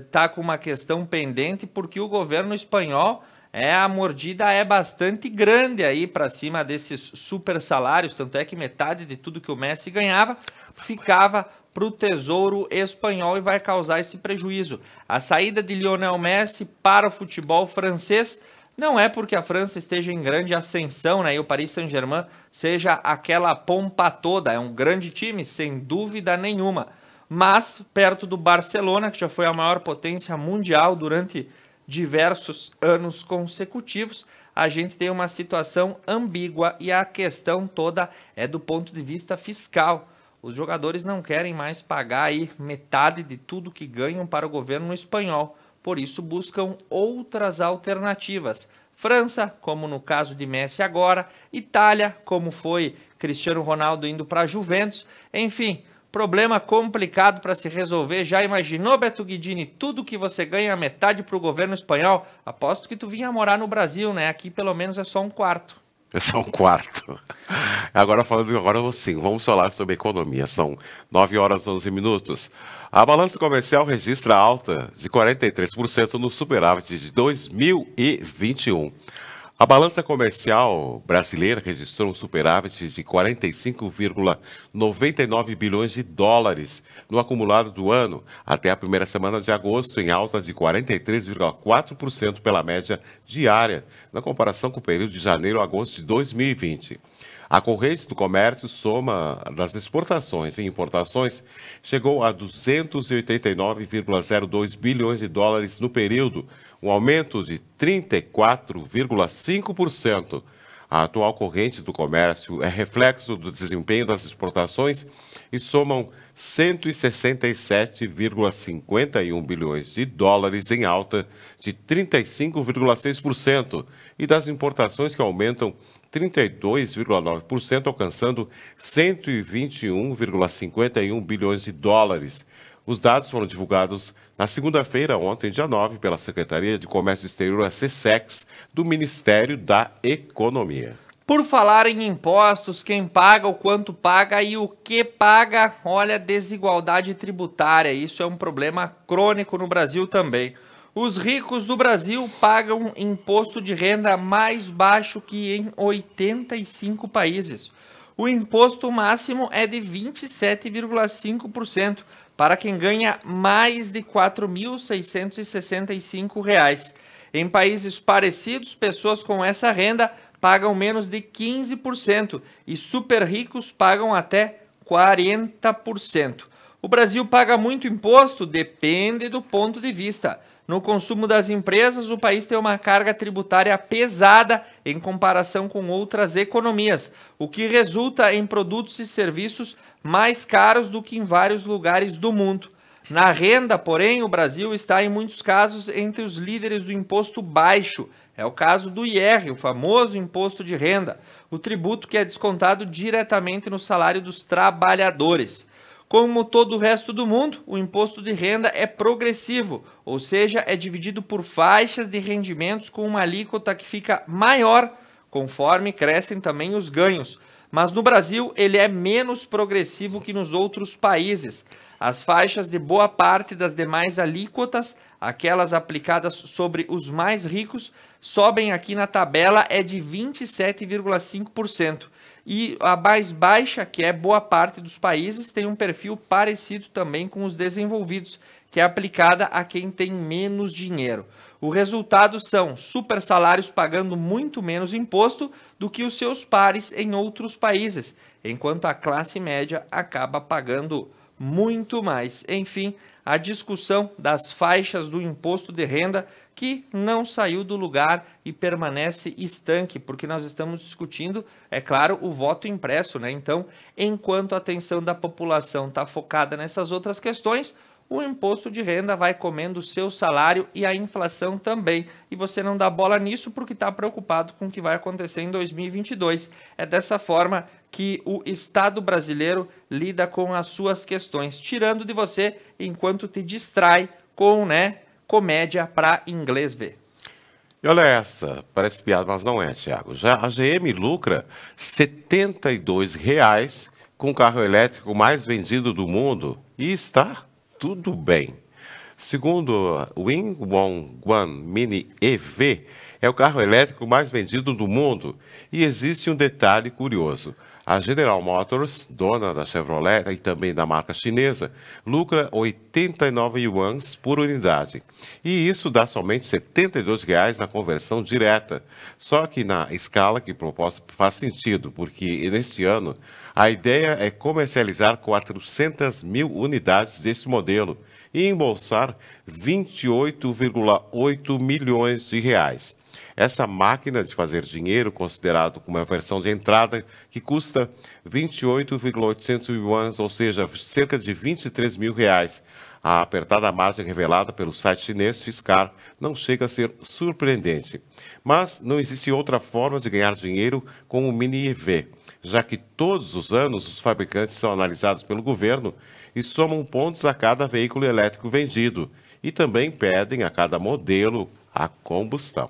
está eh, com uma questão pendente porque o governo espanhol é a mordida é bastante grande aí para cima desses super salários, tanto é que metade de tudo que o Messi ganhava ficava para o Tesouro Espanhol e vai causar esse prejuízo. A saída de Lionel Messi para o futebol francês não é porque a França esteja em grande ascensão né, e o Paris Saint-Germain seja aquela pompa toda. É um grande time, sem dúvida nenhuma. Mas perto do Barcelona, que já foi a maior potência mundial durante diversos anos consecutivos, a gente tem uma situação ambígua e a questão toda é do ponto de vista fiscal. Os jogadores não querem mais pagar aí metade de tudo que ganham para o governo espanhol por isso buscam outras alternativas. França, como no caso de Messi agora, Itália, como foi Cristiano Ronaldo indo para a Juventus, enfim, problema complicado para se resolver. Já imaginou, Beto Guidini, tudo que você ganha, metade para o governo espanhol? Aposto que tu vinha morar no Brasil, né? Aqui pelo menos é só um quarto. São quarto. Agora falando, agora sim, vamos falar sobre economia. São 9 horas 11 minutos. A balança comercial registra alta de 43% no superávit de 2021. A balança comercial brasileira registrou um superávit de 45,99 bilhões de dólares no acumulado do ano até a primeira semana de agosto, em alta de 43,4% pela média diária, na comparação com o período de janeiro a agosto de 2020. A corrente do comércio, soma das exportações e importações, chegou a 289,02 bilhões de dólares no período, um aumento de 34,5%. A atual corrente do comércio é reflexo do desempenho das exportações e somam 167,51 bilhões de dólares em alta de 35,6% e das importações que aumentam 32,9%, alcançando 121,51 bilhões de dólares. Os dados foram divulgados na segunda-feira, ontem, dia 9, pela Secretaria de Comércio Exterior, a CSEX, do Ministério da Economia. Por falar em impostos, quem paga, o quanto paga e o que paga, olha, desigualdade tributária. Isso é um problema crônico no Brasil também. Os ricos do Brasil pagam imposto de renda mais baixo que em 85 países. O imposto máximo é de 27,5%, para quem ganha mais de R$ reais, Em países parecidos, pessoas com essa renda pagam menos de 15% e super ricos pagam até 40%. O Brasil paga muito imposto? Depende do ponto de vista. No consumo das empresas, o país tem uma carga tributária pesada em comparação com outras economias, o que resulta em produtos e serviços mais caros do que em vários lugares do mundo. Na renda, porém, o Brasil está em muitos casos entre os líderes do imposto baixo. É o caso do IR, o famoso imposto de renda, o tributo que é descontado diretamente no salário dos trabalhadores. Como todo o resto do mundo, o imposto de renda é progressivo, ou seja, é dividido por faixas de rendimentos com uma alíquota que fica maior conforme crescem também os ganhos. Mas no Brasil, ele é menos progressivo que nos outros países. As faixas de boa parte das demais alíquotas, aquelas aplicadas sobre os mais ricos, sobem aqui na tabela é de 27,5%. E a mais baixa, que é boa parte dos países, tem um perfil parecido também com os desenvolvidos, que é aplicada a quem tem menos dinheiro. O resultado são super salários pagando muito menos imposto do que os seus pares em outros países, enquanto a classe média acaba pagando muito mais. Enfim, a discussão das faixas do imposto de renda que não saiu do lugar e permanece estanque, porque nós estamos discutindo, é claro, o voto impresso, né? Então, enquanto a atenção da população está focada nessas outras questões, o imposto de renda vai comendo o seu salário e a inflação também. E você não dá bola nisso porque está preocupado com o que vai acontecer em 2022. É dessa forma que o Estado brasileiro lida com as suas questões, tirando de você enquanto te distrai com, né, comédia para inglês ver. E olha essa, parece piada, mas não é, Tiago. Já a GM lucra R$ 72 reais com o carro elétrico mais vendido do mundo e está tudo bem. Segundo o Guan Mini EV, é o carro elétrico mais vendido do mundo. E existe um detalhe curioso. A General Motors, dona da Chevrolet e também da marca chinesa, lucra 89 yuans por unidade. E isso dá somente R$ 72,00 na conversão direta. Só que na escala que proposta faz sentido, porque neste ano a ideia é comercializar 400 mil unidades desse modelo e embolsar 28,8 milhões de reais. Essa máquina de fazer dinheiro, considerado como a versão de entrada, que custa 28,800 yuans, ou seja, cerca de 23 mil reais. A apertada margem revelada pelo site chinês Fiscar não chega a ser surpreendente. Mas não existe outra forma de ganhar dinheiro com o Mini EV já que todos os anos os fabricantes são analisados pelo governo e somam pontos a cada veículo elétrico vendido e também pedem a cada modelo a combustão.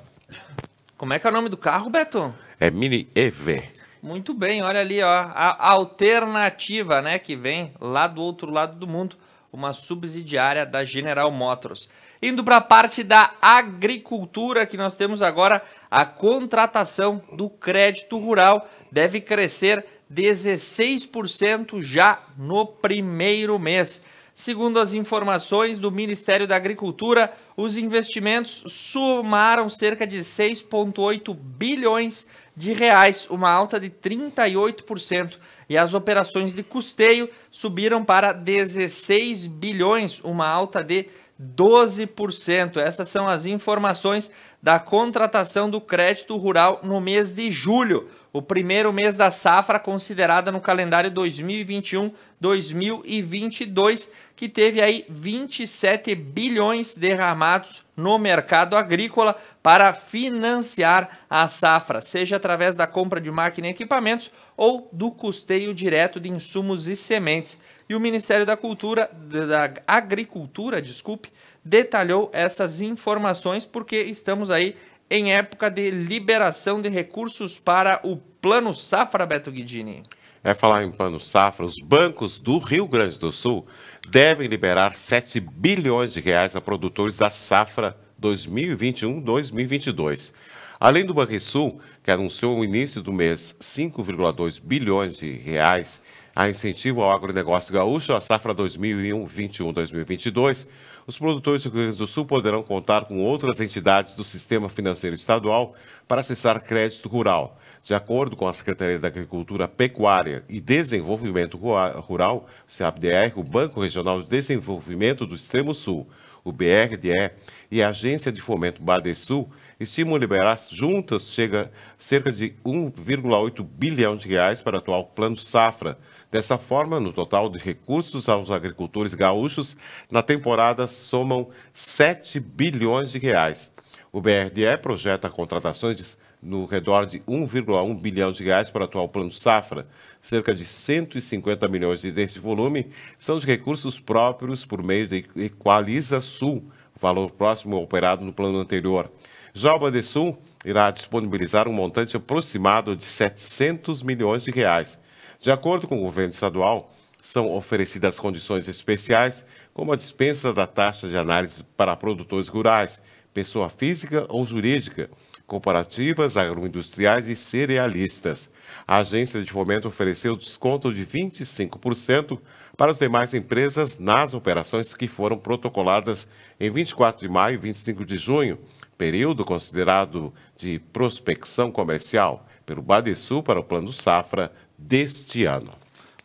Como é que é o nome do carro, Beto? É Mini EV. Muito bem, olha ali, ó, a alternativa, né, que vem lá do outro lado do mundo, uma subsidiária da General Motors. Indo para a parte da agricultura, que nós temos agora a contratação do crédito rural deve crescer 16% já no primeiro mês. Segundo as informações do Ministério da Agricultura, os investimentos somaram cerca de 6,8 bilhões de reais, uma alta de 38%, e as operações de custeio subiram para 16 bilhões, uma alta de 12%. Essas são as informações da contratação do crédito rural no mês de julho, o primeiro mês da safra considerada no calendário 2021-2022, que teve aí 27 bilhões derramados no mercado agrícola para financiar a safra, seja através da compra de máquina e equipamentos ou do custeio direto de insumos e sementes e o Ministério da Cultura, da Agricultura, desculpe, detalhou essas informações porque estamos aí em época de liberação de recursos para o Plano Safra, Beto Guidini. É falar em plano safra, os bancos do Rio Grande do Sul devem liberar 7 bilhões de reais a produtores da safra 2021-2022. Além do Banco Sul, que anunciou no início do mês 5,2 bilhões de reais a incentivo ao agronegócio gaúcho, a safra 2021-2022, os produtores do Rio Grande do Sul poderão contar com outras entidades do sistema financeiro estadual para acessar crédito rural. De acordo com a Secretaria da Agricultura, Pecuária e Desenvolvimento Rural, CAPDR, o Banco Regional de Desenvolvimento do Extremo Sul, o BRDE, e a Agência de Fomento Badesul estimam liberar juntas chega cerca de 1,8 bilhão de reais para o atual plano safra Dessa forma, no total de recursos aos agricultores gaúchos, na temporada somam 7 bilhões de reais. O BRDE projeta contratações no redor de 1,1 bilhão de reais para o atual plano safra. Cerca de 150 milhões desse volume são de recursos próprios por meio de Equaliza Sul, valor próximo operado no plano anterior. Já o Sul irá disponibilizar um montante aproximado de 700 milhões de reais. De acordo com o governo estadual, são oferecidas condições especiais, como a dispensa da taxa de análise para produtores rurais, pessoa física ou jurídica, cooperativas agroindustriais e cerealistas. A agência de fomento ofereceu desconto de 25% para as demais empresas nas operações que foram protocoladas em 24 de maio e 25 de junho, período considerado de prospecção comercial pelo Badesul para o Plano Safra deste ano.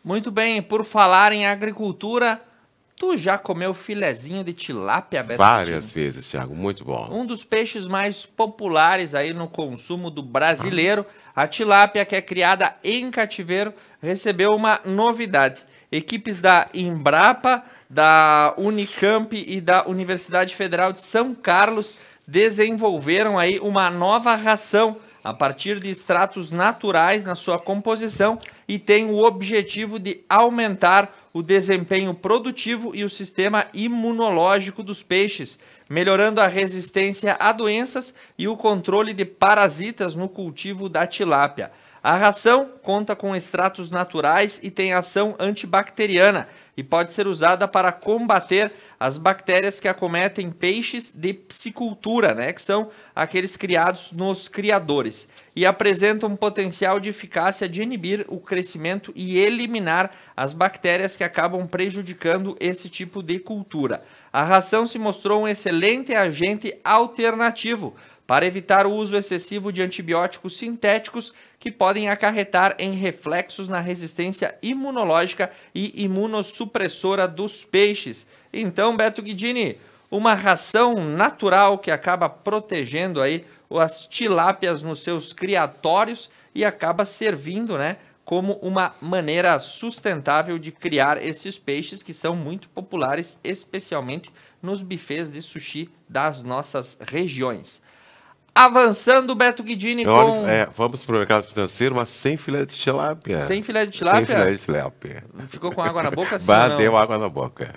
Muito bem, por falar em agricultura, tu já comeu filezinho de tilápia, Beto? Várias vezes, Thiago, muito bom. Um dos peixes mais populares aí no consumo do brasileiro, a tilápia que é criada em cativeiro, recebeu uma novidade. Equipes da Embrapa, da Unicamp e da Universidade Federal de São Carlos desenvolveram aí uma nova ração a partir de extratos naturais na sua composição e tem o objetivo de aumentar o desempenho produtivo e o sistema imunológico dos peixes, melhorando a resistência a doenças e o controle de parasitas no cultivo da tilápia. A ração conta com extratos naturais e tem ação antibacteriana e pode ser usada para combater as bactérias que acometem peixes de piscicultura, né, que são aqueles criados nos criadores, e apresenta um potencial de eficácia de inibir o crescimento e eliminar as bactérias que acabam prejudicando esse tipo de cultura. A ração se mostrou um excelente agente alternativo para evitar o uso excessivo de antibióticos sintéticos que podem acarretar em reflexos na resistência imunológica e imunossupressora dos peixes. Então, Beto Guidini, uma ração natural que acaba protegendo aí as tilápias nos seus criatórios e acaba servindo, né, como uma maneira sustentável de criar esses peixes que são muito populares, especialmente nos bifes de sushi das nossas regiões. Avançando, Beto Guidini com... É, vamos para o mercado financeiro, mas sem filé de tilápia. Sem filé de tilápia? Sem filé de tilápia. Ficou com água na boca? Sim, Bateu água na boca.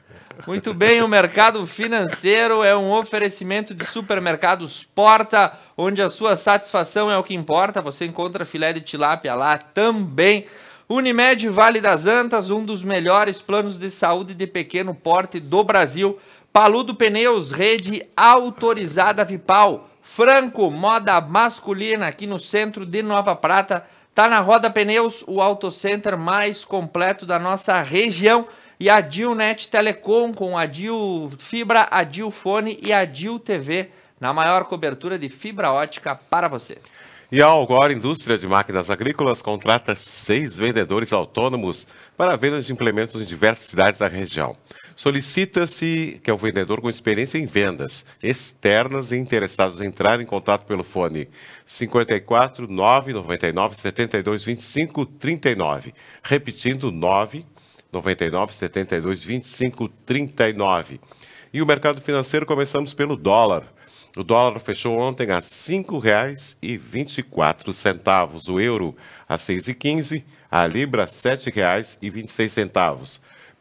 Muito bem, o mercado financeiro é um oferecimento de supermercados Porta, onde a sua satisfação é o que importa. Você encontra filé de tilápia lá também. Unimed Vale das Antas, um dos melhores planos de saúde de pequeno porte do Brasil. Paludo Pneus, rede autorizada Vipal. Franco, moda masculina aqui no centro de Nova Prata. Tá na Roda Pneus, o Auto Center mais completo da nossa região. E a Dilnet Telecom com a Dil Fibra, a Dil Fone e a Dil TV na maior cobertura de fibra ótica para você. E a Algor Indústria de Máquinas Agrícolas contrata seis vendedores autônomos para vendas de implementos em diversas cidades da região. Solicita-se que é o vendedor com experiência em vendas externas e interessados entrar em contato pelo fone 54 999 72 25 39, repetindo 999 72 25 39. E o mercado financeiro começamos pelo dólar. O dólar fechou ontem a R$ 5,24, o euro a R$ 6,15, a libra R$ 7,26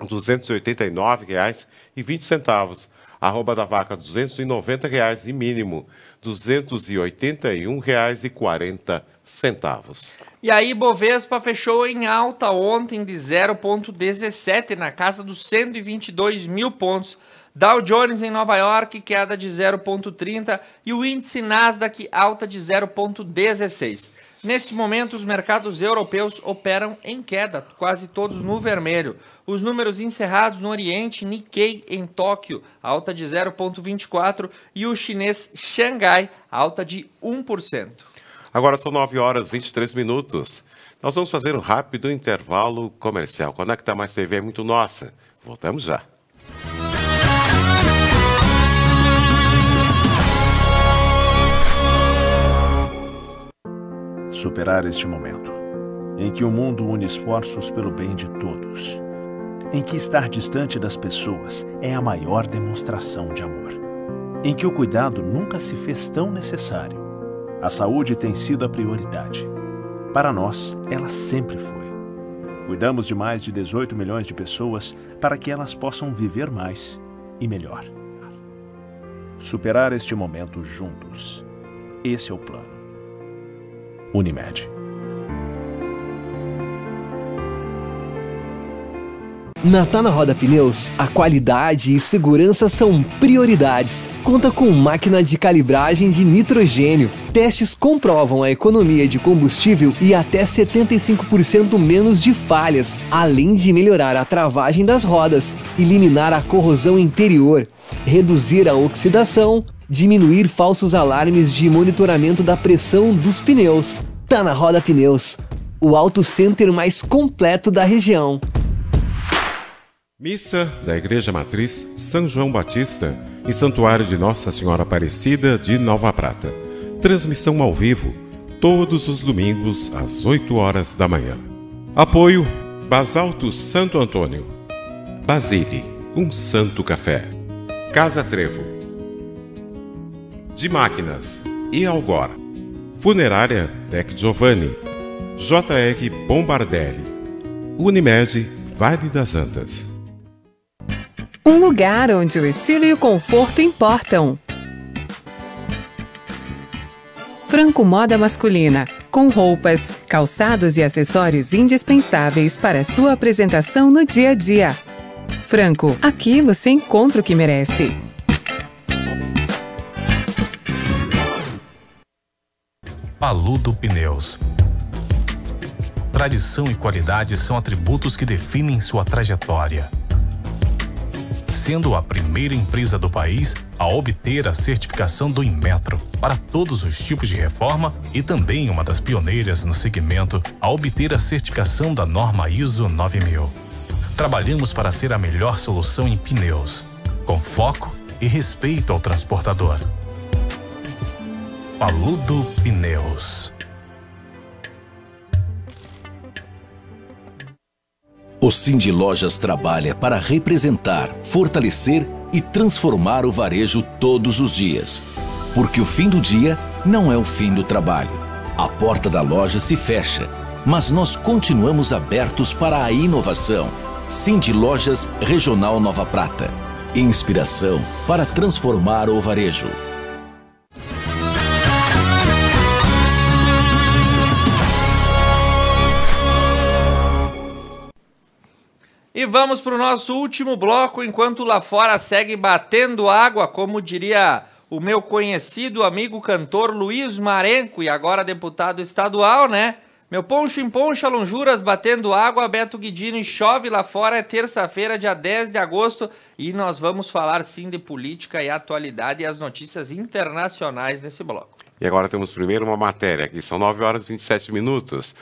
R$ 289,20. Arroba da vaca, R$ 290,00 reais, e mínimo R$ 281,40. E aí, Bovespa fechou em alta ontem de 0,17 na casa dos 122 mil pontos. Dow Jones em Nova York, queda de 0,30 e o índice Nasdaq alta de 0,16. Nesse momento, os mercados europeus operam em queda, quase todos no vermelho. Os números encerrados no Oriente, Nikkei em Tóquio, alta de 0,24% e o chinês Xangai, alta de 1%. Agora são 9 horas 23 minutos. Nós vamos fazer um rápido intervalo comercial. Conecta é tá Mais TV é muito nossa. Voltamos já. Superar este momento em que o mundo une esforços pelo bem de todos em que estar distante das pessoas é a maior demonstração de amor, em que o cuidado nunca se fez tão necessário. A saúde tem sido a prioridade. Para nós, ela sempre foi. Cuidamos de mais de 18 milhões de pessoas para que elas possam viver mais e melhor. Superar este momento juntos. Esse é o plano. Unimed. Na Tá na Roda Pneus, a qualidade e segurança são prioridades. Conta com máquina de calibragem de nitrogênio. Testes comprovam a economia de combustível e até 75% menos de falhas, além de melhorar a travagem das rodas, eliminar a corrosão interior, reduzir a oxidação, diminuir falsos alarmes de monitoramento da pressão dos pneus. Tá na Roda Pneus, o auto center mais completo da região. Missa da Igreja Matriz São João Batista e Santuário de Nossa Senhora Aparecida de Nova Prata. Transmissão ao vivo, todos os domingos às 8 horas da manhã. Apoio Basalto Santo Antônio. Basile, um santo café. Casa Trevo. De Máquinas e Algor. Funerária Tec Giovanni. JR Bombardelli. Unimed Vale das Antas. Um lugar onde o estilo e o conforto importam. Franco Moda Masculina, com roupas, calçados e acessórios indispensáveis para sua apresentação no dia a dia. Franco, aqui você encontra o que merece. Paludo Pneus. Tradição e qualidade são atributos que definem sua trajetória sendo a primeira empresa do país a obter a certificação do Inmetro para todos os tipos de reforma e também uma das pioneiras no segmento a obter a certificação da norma ISO 9000. Trabalhamos para ser a melhor solução em pneus, com foco e respeito ao transportador. Paludo Pneus O Cindy Lojas trabalha para representar, fortalecer e transformar o varejo todos os dias. Porque o fim do dia não é o fim do trabalho. A porta da loja se fecha, mas nós continuamos abertos para a inovação. Cindy Lojas Regional Nova Prata. Inspiração para transformar o varejo. E vamos para o nosso último bloco, enquanto lá fora segue batendo água, como diria o meu conhecido amigo cantor Luiz Marenco, e agora deputado estadual, né? Meu poncho em poncho lonjuras batendo água, Beto Guidini chove lá fora, é terça-feira, dia 10 de agosto, e nós vamos falar sim de política e atualidade e as notícias internacionais nesse bloco. E agora temos primeiro uma matéria aqui, são 9 horas e 27 minutos.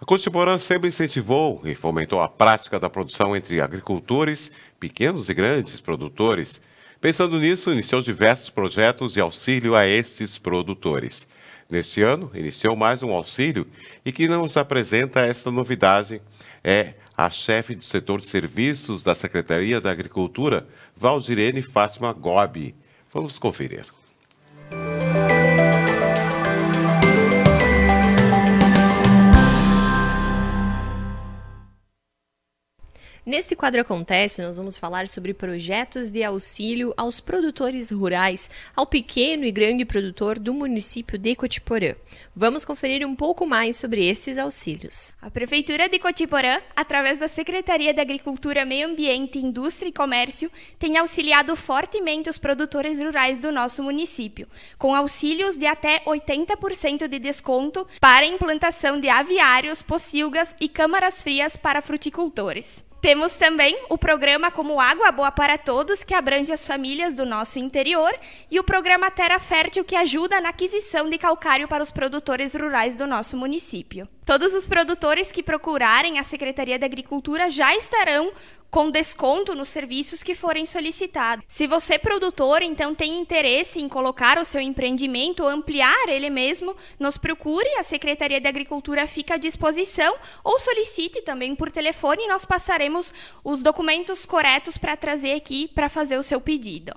A Constituição sempre incentivou e fomentou a prática da produção entre agricultores, pequenos e grandes produtores. Pensando nisso, iniciou diversos projetos de auxílio a estes produtores. Neste ano, iniciou mais um auxílio e que nos apresenta esta novidade é a chefe do setor de serviços da Secretaria da Agricultura, Valdirene Fátima Gobi. Vamos conferir. Neste quadro Acontece, nós vamos falar sobre projetos de auxílio aos produtores rurais, ao pequeno e grande produtor do município de Cotiporã. Vamos conferir um pouco mais sobre esses auxílios. A Prefeitura de Cotiporã, através da Secretaria de Agricultura, Meio Ambiente, Indústria e Comércio, tem auxiliado fortemente os produtores rurais do nosso município, com auxílios de até 80% de desconto para a implantação de aviários, pocilgas e câmaras frias para fruticultores. Temos também o programa Como Água Boa para Todos, que abrange as famílias do nosso interior, e o programa Terra Fértil, que ajuda na aquisição de calcário para os produtores rurais do nosso município. Todos os produtores que procurarem a Secretaria da Agricultura já estarão com desconto nos serviços que forem solicitados. Se você, produtor, então tem interesse em colocar o seu empreendimento ou ampliar ele mesmo, nos procure, a Secretaria da Agricultura fica à disposição ou solicite também por telefone e nós passaremos os documentos corretos para trazer aqui para fazer o seu pedido.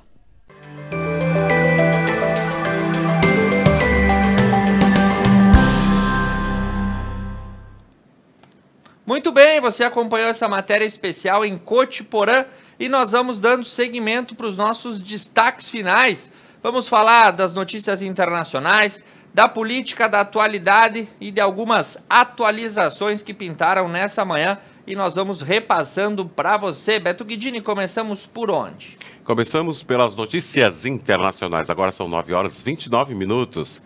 Muito bem, você acompanhou essa matéria especial em Cotiporã e nós vamos dando seguimento para os nossos destaques finais. Vamos falar das notícias internacionais, da política da atualidade e de algumas atualizações que pintaram nessa manhã e nós vamos repassando para você. Beto Guidini, começamos por onde? Começamos pelas notícias internacionais. Agora são 9 horas e 29 minutos.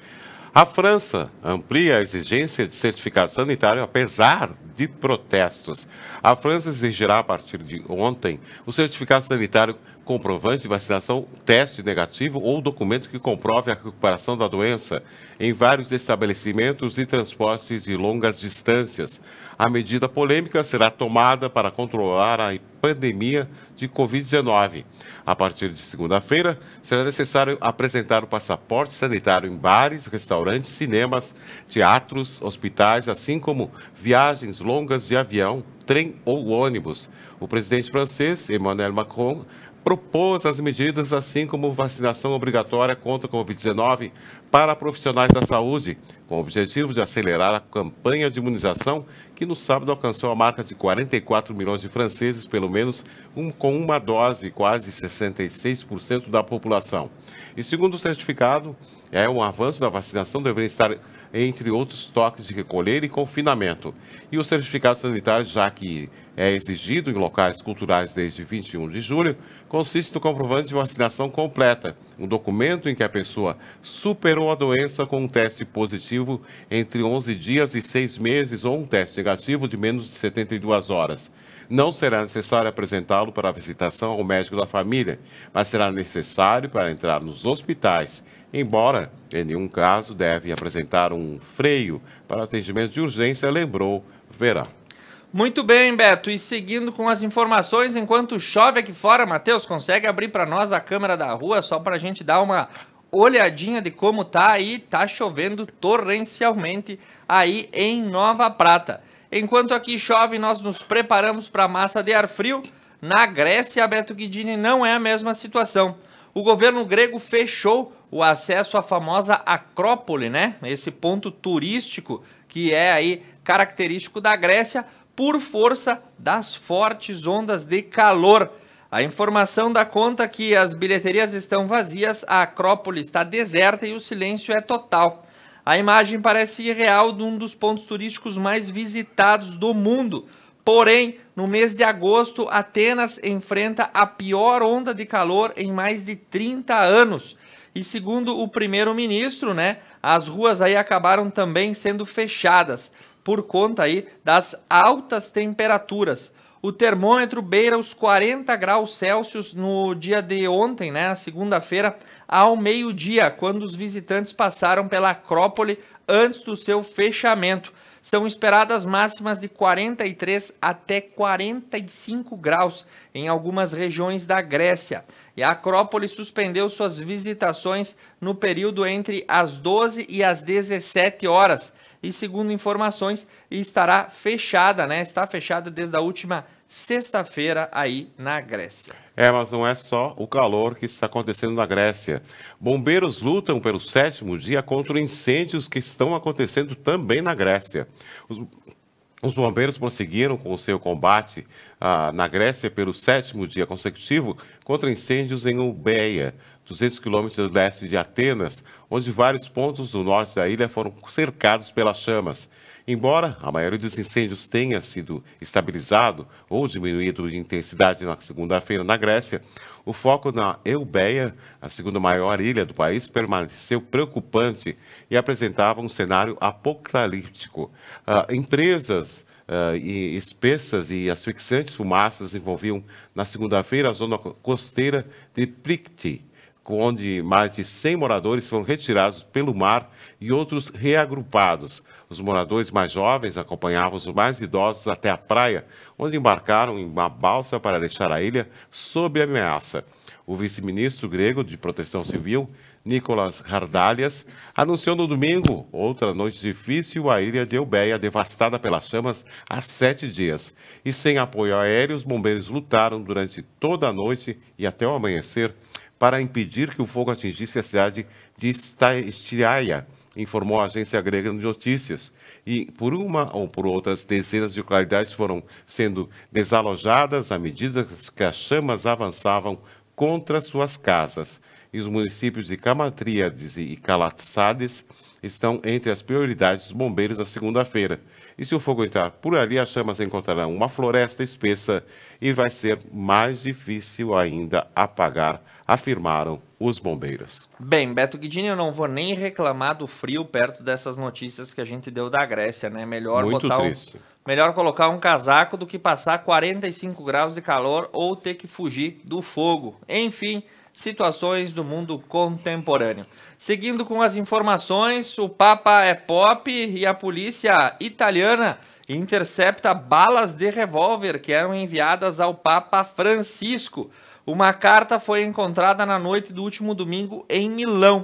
A França amplia a exigência de certificado sanitário apesar de protestos. A França exigirá a partir de ontem o certificado sanitário comprovante de vacinação, teste negativo ou documento que comprove a recuperação da doença em vários estabelecimentos e transportes de longas distâncias. A medida polêmica será tomada para controlar a pandemia de Covid-19. A partir de segunda-feira, será necessário apresentar o passaporte sanitário em bares, restaurantes, cinemas, teatros, hospitais, assim como viagens longas de avião, trem ou ônibus. O presidente francês, Emmanuel Macron, propôs as medidas, assim como vacinação obrigatória contra a Covid-19 para profissionais da saúde, com o objetivo de acelerar a campanha de imunização, que no sábado alcançou a marca de 44 milhões de franceses, pelo menos um, com uma dose, quase 66% da população. E segundo o certificado, é um avanço da vacinação deveria estar entre outros toques de recolher e confinamento. E o certificado sanitário, já que é exigido em locais culturais desde 21 de julho, consiste no comprovante de vacinação completa, um documento em que a pessoa superou a doença com um teste positivo entre 11 dias e 6 meses ou um teste negativo de menos de 72 horas. Não será necessário apresentá-lo para a visitação ao médico da família, mas será necessário para entrar nos hospitais embora em nenhum caso deve apresentar um freio para atendimento de urgência, lembrou Vera. Muito bem, Beto. E seguindo com as informações, enquanto chove aqui fora, Matheus, consegue abrir para nós a câmera da rua só para a gente dar uma olhadinha de como tá aí? Tá chovendo torrencialmente aí em Nova Prata. Enquanto aqui chove, nós nos preparamos para massa de ar frio. Na Grécia, Beto Guidini, não é a mesma situação. O governo grego fechou o acesso à famosa Acrópole, né? Esse ponto turístico que é aí característico da Grécia por força das fortes ondas de calor. A informação dá conta que as bilheterias estão vazias, a Acrópole está deserta e o silêncio é total. A imagem parece irreal de um dos pontos turísticos mais visitados do mundo. Porém, no mês de agosto, Atenas enfrenta a pior onda de calor em mais de 30 anos. E segundo o primeiro-ministro, né, as ruas aí acabaram também sendo fechadas por conta aí das altas temperaturas. O termômetro beira os 40 graus Celsius no dia de ontem, né, segunda-feira, ao meio-dia, quando os visitantes passaram pela Acrópole antes do seu fechamento. São esperadas máximas de 43 até 45 graus em algumas regiões da Grécia. E a Acrópole suspendeu suas visitações no período entre as 12 e as 17 horas. E segundo informações, estará fechada, né? Está fechada desde a última sexta-feira aí na Grécia. É, mas não é só o calor que está acontecendo na Grécia. Bombeiros lutam pelo sétimo dia contra incêndios que estão acontecendo também na Grécia. Os, os bombeiros prosseguiram com o seu combate ah, na Grécia pelo sétimo dia consecutivo contra incêndios em Ubeia, 200 quilômetros do leste de Atenas, onde vários pontos do norte da ilha foram cercados pelas chamas. Embora a maioria dos incêndios tenha sido estabilizado ou diminuído de intensidade na segunda-feira na Grécia, o foco na Eubéia, a segunda maior ilha do país, permaneceu preocupante e apresentava um cenário apocalíptico. Ah, empresas Uh, e espessas e asfixiantes fumaças envolviam na segunda-feira a zona costeira de Pricti, onde mais de 100 moradores foram retirados pelo mar e outros reagrupados. Os moradores mais jovens acompanhavam os mais idosos até a praia, onde embarcaram em uma balsa para deixar a ilha sob ameaça. O vice-ministro grego de Proteção Civil, Nicolas Hardalias, anunciou no domingo outra noite difícil a ilha de Eubéia devastada pelas chamas há sete dias. E sem apoio aéreo, os bombeiros lutaram durante toda a noite e até o amanhecer para impedir que o fogo atingisse a cidade de Estiaia, informou a agência grega de notícias. E por uma ou por outras, dezenas de localidades foram sendo desalojadas à medida que as chamas avançavam contra suas casas. E os municípios de Camatríades e Calatsades estão entre as prioridades dos bombeiros na segunda-feira. E se o fogo entrar por ali, as chamas encontrarão uma floresta espessa e vai ser mais difícil ainda apagar afirmaram os bombeiros. Bem, Beto Guidini, eu não vou nem reclamar do frio perto dessas notícias que a gente deu da Grécia, né? Melhor Muito botar triste. Um, melhor colocar um casaco do que passar 45 graus de calor ou ter que fugir do fogo. Enfim, situações do mundo contemporâneo. Seguindo com as informações, o Papa é pop e a polícia italiana intercepta balas de revólver que eram enviadas ao Papa Francisco. Uma carta foi encontrada na noite do último domingo em Milão.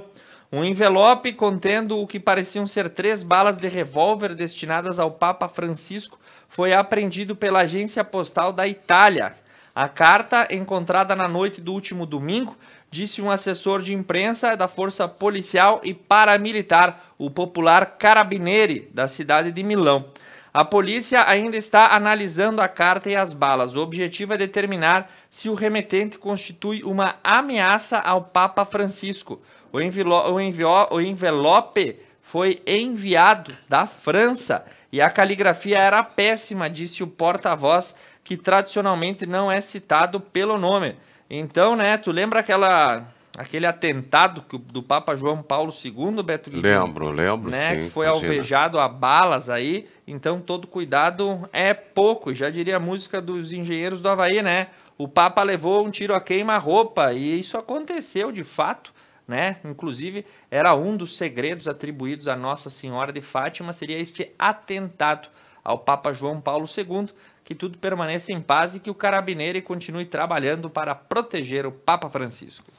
Um envelope contendo o que pareciam ser três balas de revólver destinadas ao Papa Francisco foi apreendido pela agência postal da Itália. A carta, encontrada na noite do último domingo, disse um assessor de imprensa da Força Policial e Paramilitar, o popular Carabinieri, da cidade de Milão. A polícia ainda está analisando a carta e as balas. O objetivo é determinar se o remetente constitui uma ameaça ao Papa Francisco. O, envelo, o, envio, o envelope foi enviado da França e a caligrafia era péssima, disse o porta-voz, que tradicionalmente não é citado pelo nome. Então, né, tu lembra aquela aquele atentado que, do Papa João Paulo II, Beto Guidini, Lembro, lembro, né, sim. Que foi imagina. alvejado a balas aí, então todo cuidado é pouco. Já diria a música dos engenheiros do Havaí, né? O Papa levou um tiro a queima-roupa e isso aconteceu de fato, né? Inclusive, era um dos segredos atribuídos à Nossa Senhora de Fátima, seria este atentado ao Papa João Paulo II, que tudo permaneça em paz e que o carabineiro continue trabalhando para proteger o Papa Francisco.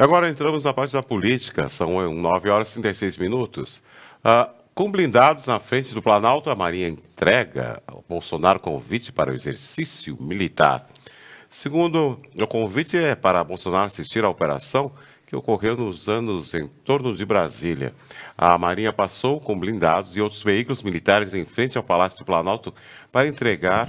Agora entramos na parte da política, são 9 eh, horas e 36 minutos. Ah, com blindados na frente do Planalto, a Marinha entrega ao Bolsonaro convite para o exercício militar. Segundo, o convite é para Bolsonaro assistir à operação que ocorreu nos anos em torno de Brasília. A Marinha passou com blindados e outros veículos militares em frente ao Palácio do Planalto para entregar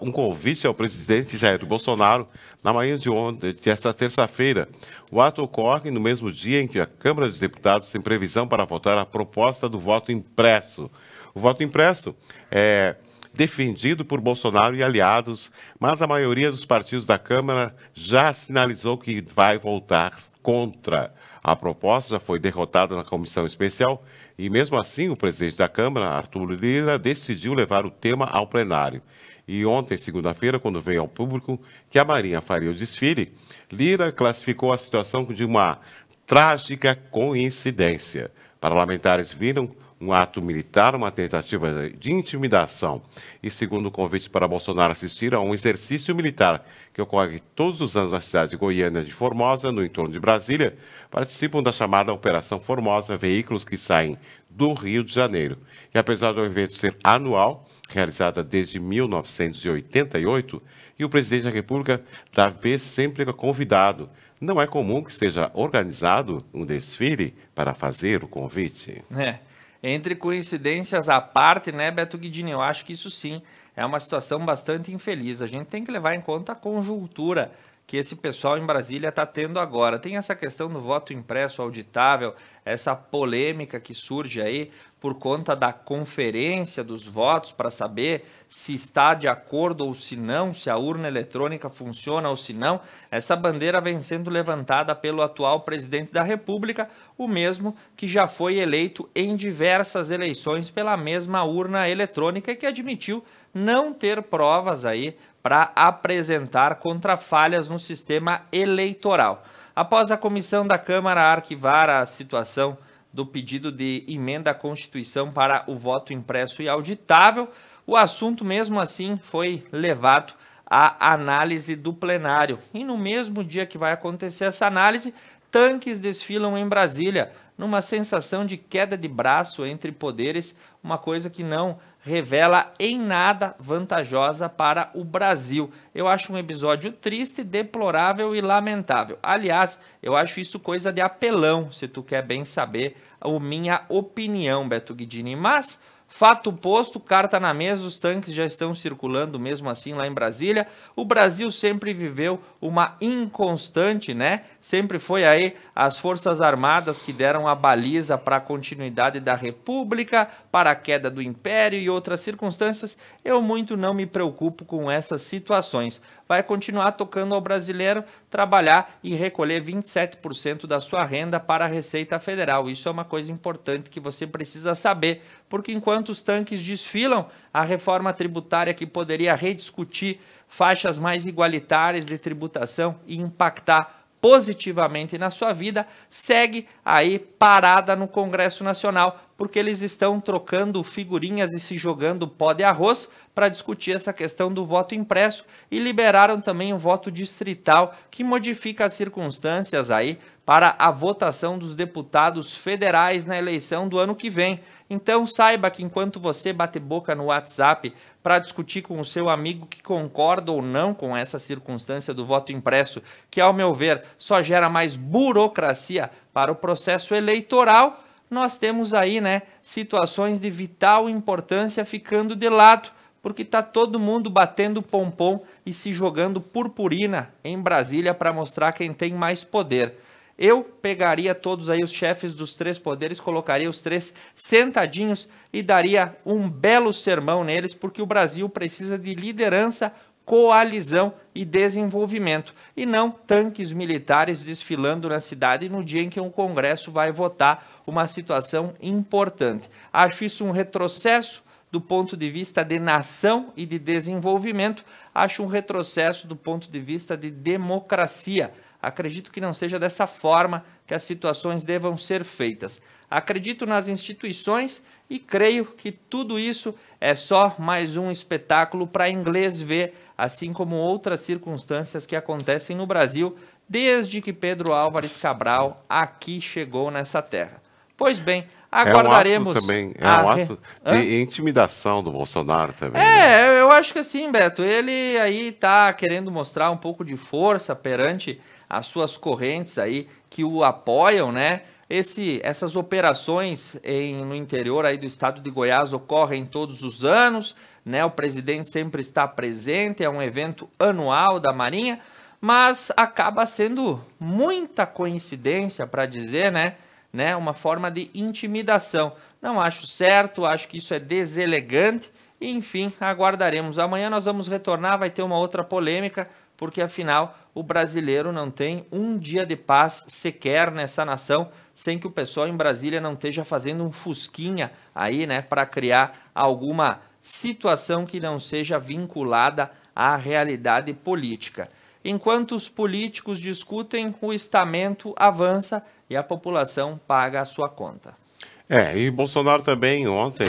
um convite ao presidente Jair Bolsonaro na manhã de ontem, desta terça-feira. O ato ocorre no mesmo dia em que a Câmara dos Deputados tem previsão para votar a proposta do voto impresso. O voto impresso é defendido por Bolsonaro e aliados, mas a maioria dos partidos da Câmara já sinalizou que vai votar contra. A proposta já foi derrotada na comissão especial e, mesmo assim, o presidente da Câmara, Arthur Lira, decidiu levar o tema ao plenário e ontem, segunda-feira, quando veio ao público que a Marinha faria o desfile, Lira classificou a situação de uma trágica coincidência. Parlamentares viram um ato militar, uma tentativa de intimidação e, segundo o convite para Bolsonaro assistir a um exercício militar que ocorre todos os anos na cidade de Goiânia de Formosa, no entorno de Brasília, participam da chamada Operação Formosa, veículos que saem do Rio de Janeiro. E apesar do evento ser anual, realizada desde 1988, e o presidente da República da vez sempre convidado. Não é comum que seja organizado um desfile para fazer o convite. É. Entre coincidências à parte, né, Beto Guidini? Eu acho que isso sim é uma situação bastante infeliz. A gente tem que levar em conta a conjuntura que esse pessoal em Brasília está tendo agora. Tem essa questão do voto impresso auditável, essa polêmica que surge aí por conta da conferência dos votos para saber se está de acordo ou se não, se a urna eletrônica funciona ou se não. Essa bandeira vem sendo levantada pelo atual presidente da República, o mesmo que já foi eleito em diversas eleições pela mesma urna eletrônica e que admitiu não ter provas aí para apresentar contra falhas no sistema eleitoral. Após a comissão da Câmara arquivar a situação do pedido de emenda à Constituição para o voto impresso e auditável. O assunto, mesmo assim, foi levado à análise do plenário. E no mesmo dia que vai acontecer essa análise, tanques desfilam em Brasília, numa sensação de queda de braço entre poderes, uma coisa que não revela em nada vantajosa para o Brasil. Eu acho um episódio triste, deplorável e lamentável. Aliás, eu acho isso coisa de apelão, se tu quer bem saber a minha opinião, Beto Guidini. Mas Fato posto, carta na mesa, os tanques já estão circulando mesmo assim lá em Brasília. O Brasil sempre viveu uma inconstante, né? Sempre foi aí as Forças Armadas que deram a baliza para a continuidade da República, para a queda do Império e outras circunstâncias. Eu muito não me preocupo com essas situações. Vai continuar tocando ao brasileiro trabalhar e recolher 27% da sua renda para a Receita Federal. Isso é uma coisa importante que você precisa saber porque enquanto os tanques desfilam, a reforma tributária que poderia rediscutir faixas mais igualitárias de tributação e impactar positivamente na sua vida, segue aí parada no Congresso Nacional, porque eles estão trocando figurinhas e se jogando pó de arroz para discutir essa questão do voto impresso e liberaram também o voto distrital, que modifica as circunstâncias aí para a votação dos deputados federais na eleição do ano que vem. Então saiba que enquanto você bate boca no WhatsApp para discutir com o seu amigo que concorda ou não com essa circunstância do voto impresso, que ao meu ver só gera mais burocracia para o processo eleitoral, nós temos aí, né, situações de vital importância ficando de lado, porque tá todo mundo batendo pompom e se jogando purpurina em Brasília para mostrar quem tem mais poder. Eu pegaria todos aí os chefes dos três poderes, colocaria os três sentadinhos e daria um belo sermão neles, porque o Brasil precisa de liderança, coalizão e desenvolvimento, e não tanques militares desfilando na cidade no dia em que o um Congresso vai votar uma situação importante. Acho isso um retrocesso do ponto de vista de nação e de desenvolvimento, acho um retrocesso do ponto de vista de democracia. Acredito que não seja dessa forma que as situações devam ser feitas. Acredito nas instituições e creio que tudo isso é só mais um espetáculo para inglês ver, assim como outras circunstâncias que acontecem no Brasil desde que Pedro Álvares Cabral aqui chegou nessa terra. Pois bem, aguardaremos. É um ato também, é um ato de intimidação do Bolsonaro também. É, né? eu acho que sim, Beto, ele aí está querendo mostrar um pouco de força perante as suas correntes aí que o apoiam, né? Esse, essas operações em, no interior aí do estado de Goiás ocorrem todos os anos, né? O presidente sempre está presente, é um evento anual da Marinha, mas acaba sendo muita coincidência para dizer, né? né? Uma forma de intimidação. Não acho certo, acho que isso é deselegante. Enfim, aguardaremos. Amanhã nós vamos retornar, vai ter uma outra polêmica porque afinal o brasileiro não tem um dia de paz sequer nessa nação sem que o pessoal em Brasília não esteja fazendo um fusquinha aí, né, para criar alguma situação que não seja vinculada à realidade política. Enquanto os políticos discutem, o estamento avança e a população paga a sua conta. É, e Bolsonaro também ontem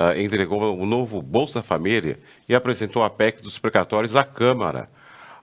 uh, entregou o um novo Bolsa Família e apresentou a PEC dos precatórios à Câmara.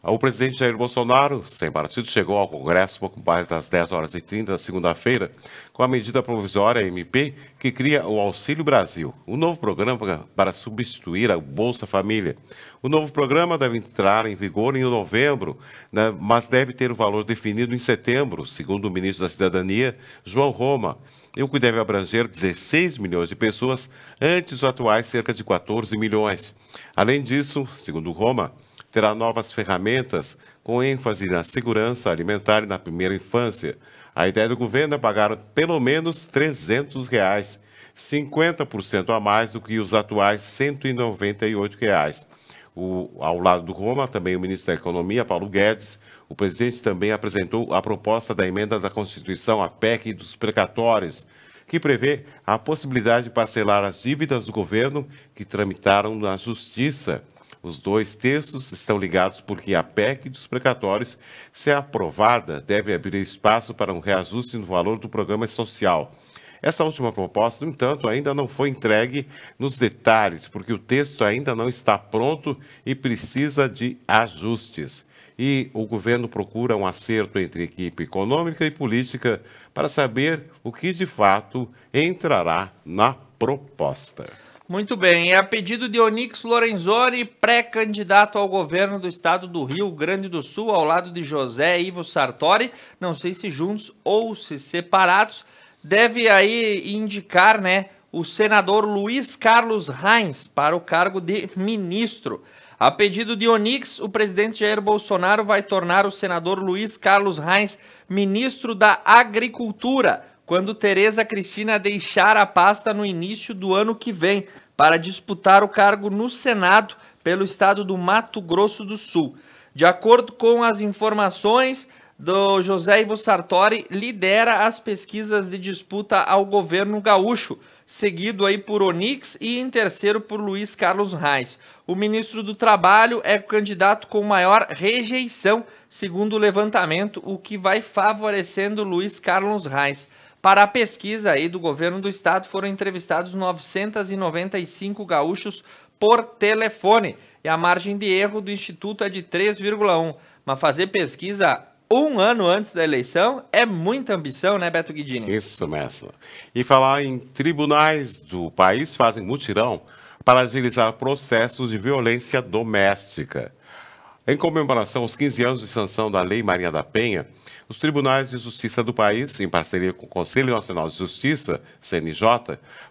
O presidente Jair Bolsonaro, sem partido, chegou ao Congresso pouco mais das 10 horas e 30 da segunda-feira com a medida provisória MP que cria o Auxílio Brasil, um novo programa para substituir a Bolsa Família. O novo programa deve entrar em vigor em novembro, né, mas deve ter o valor definido em setembro, segundo o ministro da Cidadania, João Roma e o que deve abranger 16 milhões de pessoas, antes os atuais cerca de 14 milhões. Além disso, segundo Roma, terá novas ferramentas com ênfase na segurança alimentar e na primeira infância. A ideia do governo é pagar pelo menos R$ 300, reais, 50% a mais do que os atuais R$ 198. Reais. O, ao lado do Roma, também o ministro da Economia, Paulo Guedes, o presidente também apresentou a proposta da emenda da Constituição, a PEC dos precatórios, que prevê a possibilidade de parcelar as dívidas do governo que tramitaram na Justiça. Os dois textos estão ligados porque a PEC dos precatórios, se é aprovada, deve abrir espaço para um reajuste no valor do programa social. Essa última proposta, no entanto, ainda não foi entregue nos detalhes, porque o texto ainda não está pronto e precisa de ajustes. E o governo procura um acerto entre equipe econômica e política para saber o que de fato entrará na proposta. Muito bem, é a pedido de Onix Lorenzoni, pré-candidato ao governo do estado do Rio Grande do Sul, ao lado de José Ivo Sartori, não sei se juntos ou se separados, deve aí indicar, né, o senador Luiz Carlos Reins para o cargo de ministro. A pedido de Onix, o presidente Jair Bolsonaro vai tornar o senador Luiz Carlos Reins ministro da Agricultura quando Tereza Cristina deixar a pasta no início do ano que vem para disputar o cargo no Senado pelo estado do Mato Grosso do Sul. De acordo com as informações do José Ivo Sartori, lidera as pesquisas de disputa ao governo gaúcho, seguido aí por Onix e em terceiro por Luiz Carlos Reis. O ministro do Trabalho é o candidato com maior rejeição, segundo o levantamento, o que vai favorecendo Luiz Carlos Reis. Para a pesquisa aí do governo do estado, foram entrevistados 995 gaúchos por telefone. E a margem de erro do Instituto é de 3,1. Mas fazer pesquisa um ano antes da eleição é muita ambição, né, Beto Guidini? Isso mesmo. E falar em tribunais do país fazem mutirão para agilizar processos de violência doméstica. Em comemoração aos 15 anos de sanção da Lei Maria da Penha, os tribunais de justiça do país, em parceria com o Conselho Nacional de Justiça, CNJ,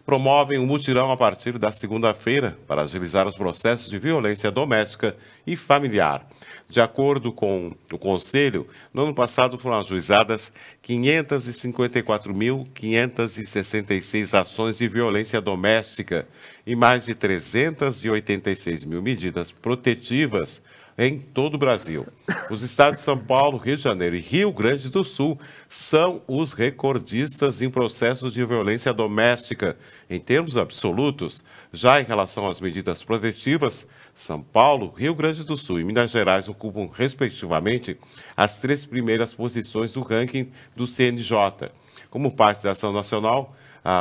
promovem um mutirão a partir da segunda-feira para agilizar os processos de violência doméstica e familiar. De acordo com o Conselho, no ano passado foram ajuizadas 554.566 ações de violência doméstica e mais de 386 mil medidas protetivas em todo o Brasil. Os estados de São Paulo, Rio de Janeiro e Rio Grande do Sul são os recordistas em processos de violência doméstica. Em termos absolutos, já em relação às medidas protetivas, São Paulo, Rio Grande do Sul e Minas Gerais ocupam, respectivamente, as três primeiras posições do ranking do CNJ. Como parte da Ação Nacional,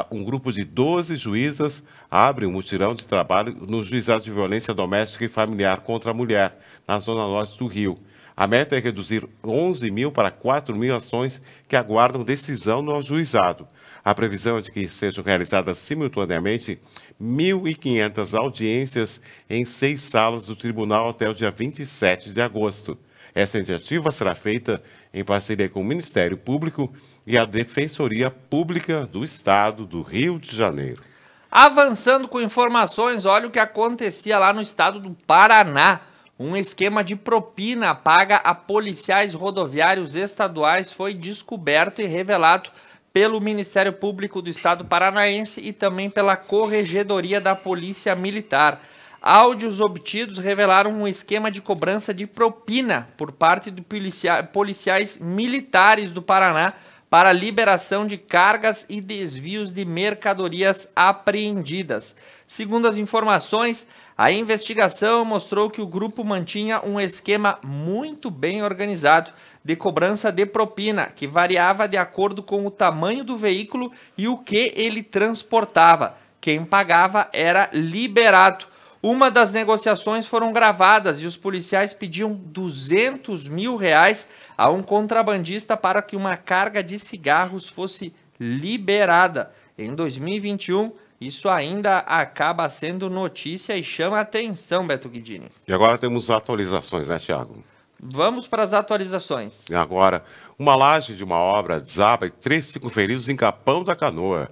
um grupo de 12 juízas abre um mutirão de trabalho no Juizado de Violência Doméstica e Familiar contra a Mulher na zona norte do Rio. A meta é reduzir 11 mil para 4 mil ações que aguardam decisão no ajuizado. A previsão é de que sejam realizadas simultaneamente 1.500 audiências em seis salas do tribunal até o dia 27 de agosto. Essa iniciativa será feita em parceria com o Ministério Público e a Defensoria Pública do Estado do Rio de Janeiro. Avançando com informações, olha o que acontecia lá no estado do Paraná. Um esquema de propina paga a policiais rodoviários estaduais foi descoberto e revelado pelo Ministério Público do Estado Paranaense e também pela Corregedoria da Polícia Militar. Áudios obtidos revelaram um esquema de cobrança de propina por parte de policia policiais militares do Paraná para liberação de cargas e desvios de mercadorias apreendidas. Segundo as informações, a investigação mostrou que o grupo mantinha um esquema muito bem organizado de cobrança de propina, que variava de acordo com o tamanho do veículo e o que ele transportava. Quem pagava era liberado. Uma das negociações foram gravadas e os policiais pediam 200 mil reais a um contrabandista para que uma carga de cigarros fosse liberada. Em 2021, isso ainda acaba sendo notícia e chama atenção, Beto Guidini. E agora temos atualizações, né, Tiago? Vamos para as atualizações. E agora, uma laje de uma obra desaba e três ficam feridos em Capão da Canoa.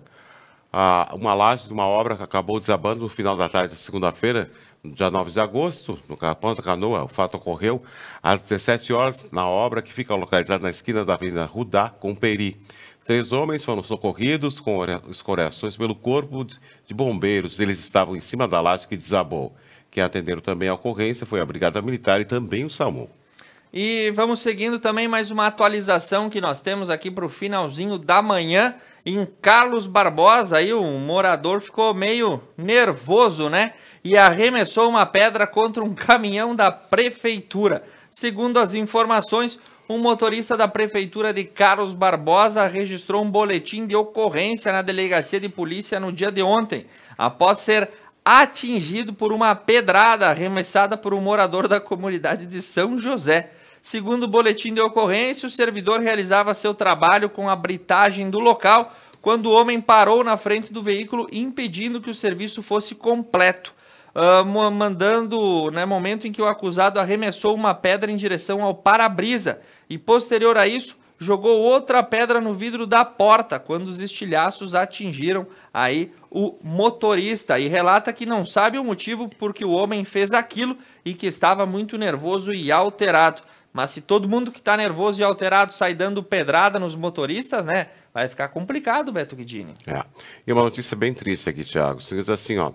Ah, uma laje de uma obra que acabou desabando no final da tarde de segunda-feira, dia 9 de agosto, no Capão da Canoa. O fato ocorreu às 17 horas na obra que fica localizada na esquina da Avenida Rudá com Peri. Três homens foram socorridos com escoriações pelo corpo de bombeiros. Eles estavam em cima da laje que desabou. Que atenderam também a ocorrência foi a Brigada Militar e também o SAMU. E vamos seguindo também mais uma atualização que nós temos aqui para o finalzinho da manhã. Em Carlos Barbosa, aí um morador ficou meio nervoso, né? E arremessou uma pedra contra um caminhão da prefeitura. Segundo as informações, um motorista da Prefeitura de Carlos Barbosa registrou um boletim de ocorrência na delegacia de polícia no dia de ontem, após ser atingido por uma pedrada arremessada por um morador da comunidade de São José. Segundo o boletim de ocorrência, o servidor realizava seu trabalho com a britagem do local quando o homem parou na frente do veículo, impedindo que o serviço fosse completo uh, mandando né, momento em que o acusado arremessou uma pedra em direção ao para-brisa e, posterior a isso, jogou outra pedra no vidro da porta quando os estilhaços atingiram aí o motorista e relata que não sabe o motivo porque o homem fez aquilo e que estava muito nervoso e alterado. Mas se todo mundo que está nervoso e alterado sai dando pedrada nos motoristas, né? Vai ficar complicado, Beto Guidini. É. E uma notícia bem triste aqui, Thiago. Você diz assim, ó.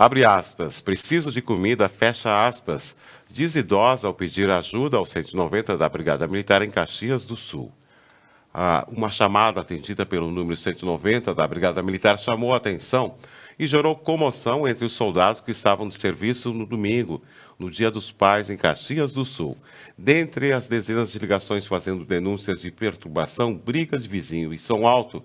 Abre aspas, preciso de comida, fecha aspas, diz idosa ao pedir ajuda ao 190 da Brigada Militar em Caxias do Sul. Ah, uma chamada atendida pelo número 190 da Brigada Militar chamou a atenção e gerou comoção entre os soldados que estavam de serviço no domingo, no Dia dos Pais, em Caxias do Sul. Dentre as dezenas de ligações fazendo denúncias de perturbação, brigas de vizinho e som alto,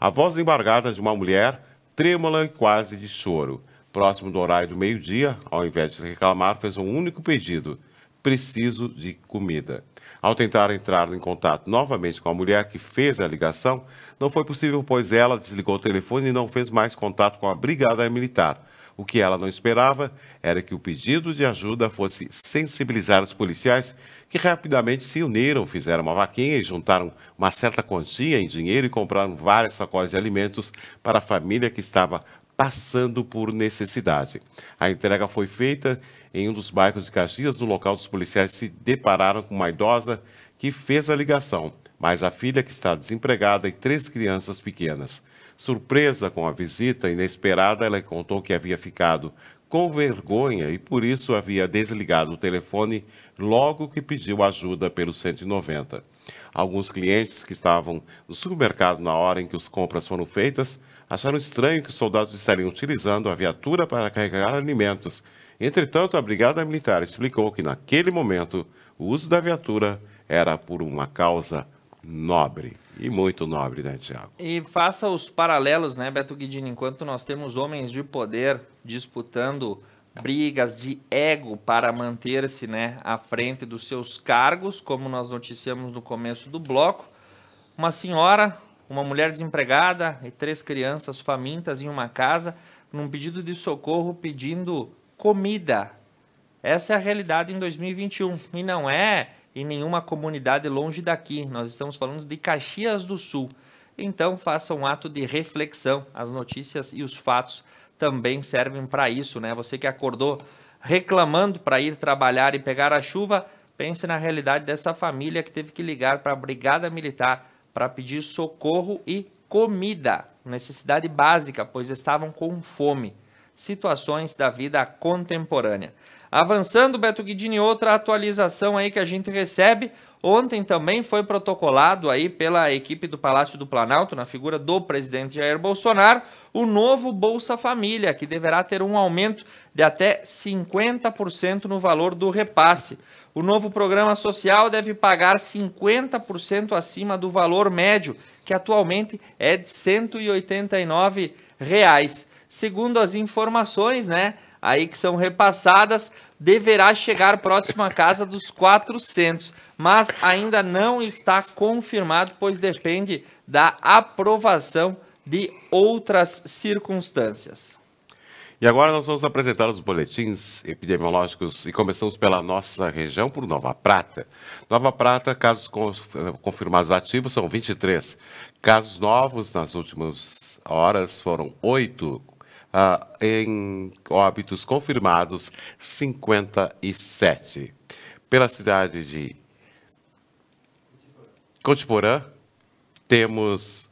a voz embargada de uma mulher, trêmula e quase de choro próximo do horário do meio-dia, ao invés de reclamar, fez um único pedido: preciso de comida. Ao tentar entrar em contato novamente com a mulher que fez a ligação, não foi possível, pois ela desligou o telefone e não fez mais contato com a Brigada Militar. O que ela não esperava era que o pedido de ajuda fosse sensibilizar os policiais, que rapidamente se uniram, fizeram uma vaquinha e juntaram uma certa quantia em dinheiro e compraram várias sacolas de alimentos para a família que estava passando por necessidade. A entrega foi feita em um dos bairros de Caxias. No local, dos policiais se depararam com uma idosa que fez a ligação, mas a filha que está desempregada e três crianças pequenas. Surpresa com a visita inesperada, ela contou que havia ficado com vergonha e por isso havia desligado o telefone logo que pediu ajuda pelo 190. Alguns clientes que estavam no supermercado na hora em que as compras foram feitas acharam estranho que os soldados estariam utilizando a viatura para carregar alimentos. Entretanto, a Brigada Militar explicou que, naquele momento, o uso da viatura era por uma causa nobre. E muito nobre, né, Tiago? E faça os paralelos, né, Beto Guidini? Enquanto nós temos homens de poder disputando brigas de ego para manter-se né, à frente dos seus cargos, como nós noticiamos no começo do bloco, uma senhora uma mulher desempregada e três crianças famintas em uma casa, num pedido de socorro pedindo comida. Essa é a realidade em 2021 e não é em nenhuma comunidade longe daqui. Nós estamos falando de Caxias do Sul. Então faça um ato de reflexão. As notícias e os fatos também servem para isso, né? Você que acordou reclamando para ir trabalhar e pegar a chuva, pense na realidade dessa família que teve que ligar para a Brigada Militar para pedir socorro e comida, necessidade básica, pois estavam com fome. Situações da vida contemporânea. Avançando, Beto Guidini, outra atualização aí que a gente recebe. Ontem também foi protocolado aí pela equipe do Palácio do Planalto, na figura do presidente Jair Bolsonaro, o novo Bolsa Família, que deverá ter um aumento de até 50% no valor do repasse. O novo programa social deve pagar 50% acima do valor médio, que atualmente é de R$ 189. Reais. Segundo as informações, né, aí que são repassadas, deverá chegar próximo à casa dos 400, mas ainda não está confirmado, pois depende da aprovação de outras circunstâncias. E agora nós vamos apresentar os boletins epidemiológicos e começamos pela nossa região, por Nova Prata. Nova Prata, casos confirmados ativos são 23. Casos novos nas últimas horas foram 8. Ah, em óbitos confirmados, 57. Pela cidade de Contiporã, temos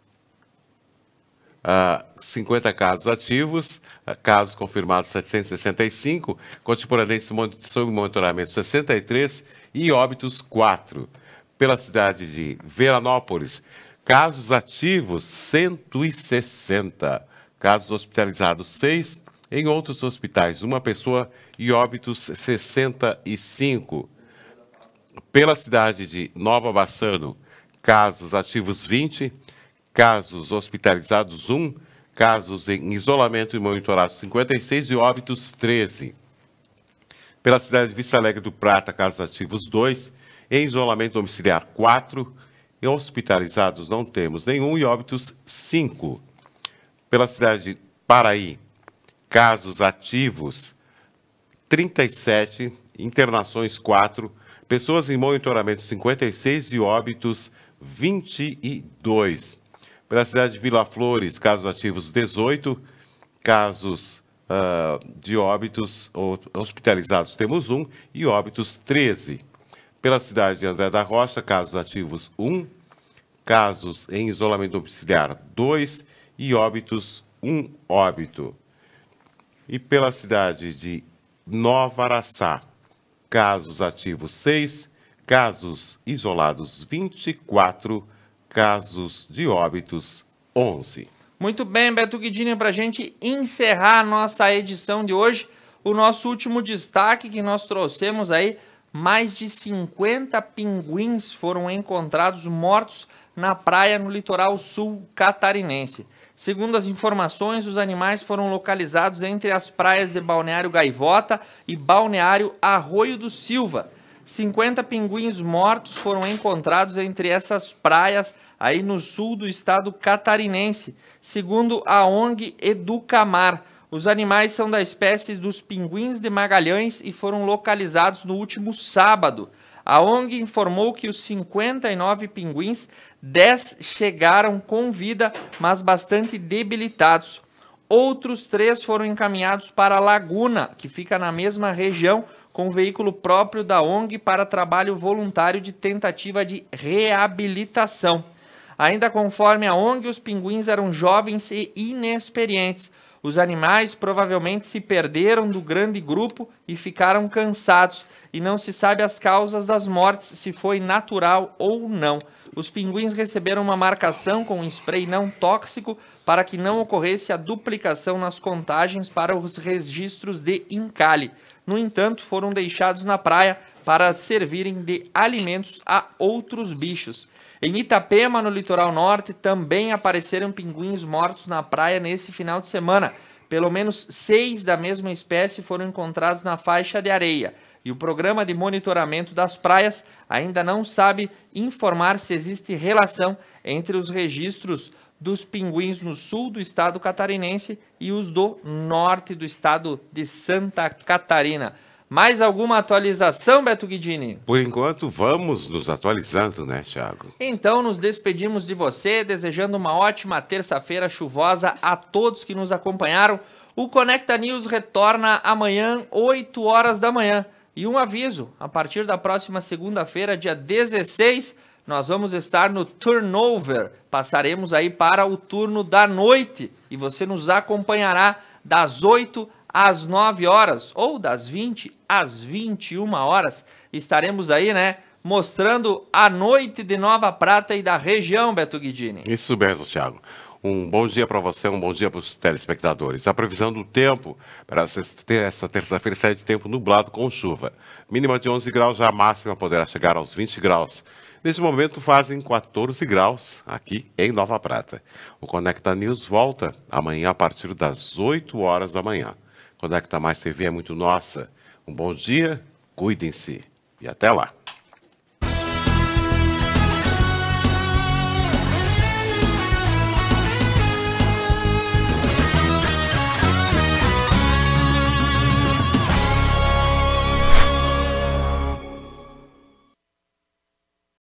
ah, 50 casos ativos casos confirmados 765, correspondentes sob monitoramento 63 e óbitos 4. Pela cidade de Veranópolis, casos ativos 160, casos hospitalizados 6, em outros hospitais uma pessoa e óbitos 65. Pela cidade de Nova Bassano, casos ativos 20, casos hospitalizados 1, casos em isolamento e monitorados 56 e óbitos 13. Pela cidade de Vista Alegre do Prata, casos ativos 2, em isolamento domiciliar 4, e hospitalizados não temos nenhum e óbitos 5. Pela cidade de Paraí, casos ativos 37, internações 4, pessoas em monitoramento 56 e óbitos 22. Pela cidade de Vila Flores, casos ativos 18, casos uh, de óbitos hospitalizados temos um e óbitos 13. Pela cidade de André da Rocha, casos ativos 1, casos em isolamento domiciliar 2 e óbitos 1 óbito. E pela cidade de Nova Araçá, casos ativos 6, casos isolados 24 óbitos casos de óbitos, 11. Muito bem, Beto Guidini, para a gente encerrar nossa edição de hoje, o nosso último destaque que nós trouxemos aí, mais de 50 pinguins foram encontrados mortos na praia no litoral sul catarinense. Segundo as informações, os animais foram localizados entre as praias de Balneário Gaivota e Balneário Arroio do Silva, 50 pinguins mortos foram encontrados entre essas praias aí no sul do estado catarinense, segundo a ONG Educamar. Os animais são da espécie dos pinguins de Magalhães e foram localizados no último sábado. A ONG informou que os 59 pinguins, 10 chegaram com vida, mas bastante debilitados. Outros três foram encaminhados para a Laguna, que fica na mesma região, com veículo próprio da ONG para trabalho voluntário de tentativa de reabilitação. Ainda conforme a ONG, os pinguins eram jovens e inexperientes. Os animais provavelmente se perderam do grande grupo e ficaram cansados, e não se sabe as causas das mortes, se foi natural ou não. Os pinguins receberam uma marcação com um spray não tóxico para que não ocorresse a duplicação nas contagens para os registros de encalhe no entanto, foram deixados na praia para servirem de alimentos a outros bichos. Em Itapema, no litoral norte, também apareceram pinguins mortos na praia nesse final de semana. Pelo menos seis da mesma espécie foram encontrados na faixa de areia. E o programa de monitoramento das praias ainda não sabe informar se existe relação entre os registros dos Pinguins no sul do estado catarinense e os do norte do estado de Santa Catarina. Mais alguma atualização, Beto Guidini? Por enquanto, vamos nos atualizando, né, Thiago? Então, nos despedimos de você, desejando uma ótima terça-feira chuvosa a todos que nos acompanharam. O Conecta News retorna amanhã, 8 horas da manhã. E um aviso: a partir da próxima segunda-feira, dia 16, nós vamos estar no turnover. Passaremos aí para o turno da noite e você nos acompanhará das 8 às 9 horas ou das 20 às 21 horas. Estaremos aí, né, mostrando a noite de Nova Prata e da região, Beto Guidini. Isso mesmo, Thiago. Um bom dia para você, um bom dia para os telespectadores. A previsão do tempo para essa terça-feira será de tempo nublado com chuva. Mínima de 11 graus, já a máxima poderá chegar aos 20 graus. Neste momento fazem 14 graus aqui em Nova Prata. O Conecta News volta amanhã a partir das 8 horas da manhã. Conecta Mais TV é muito nossa. Um bom dia, cuidem-se e até lá.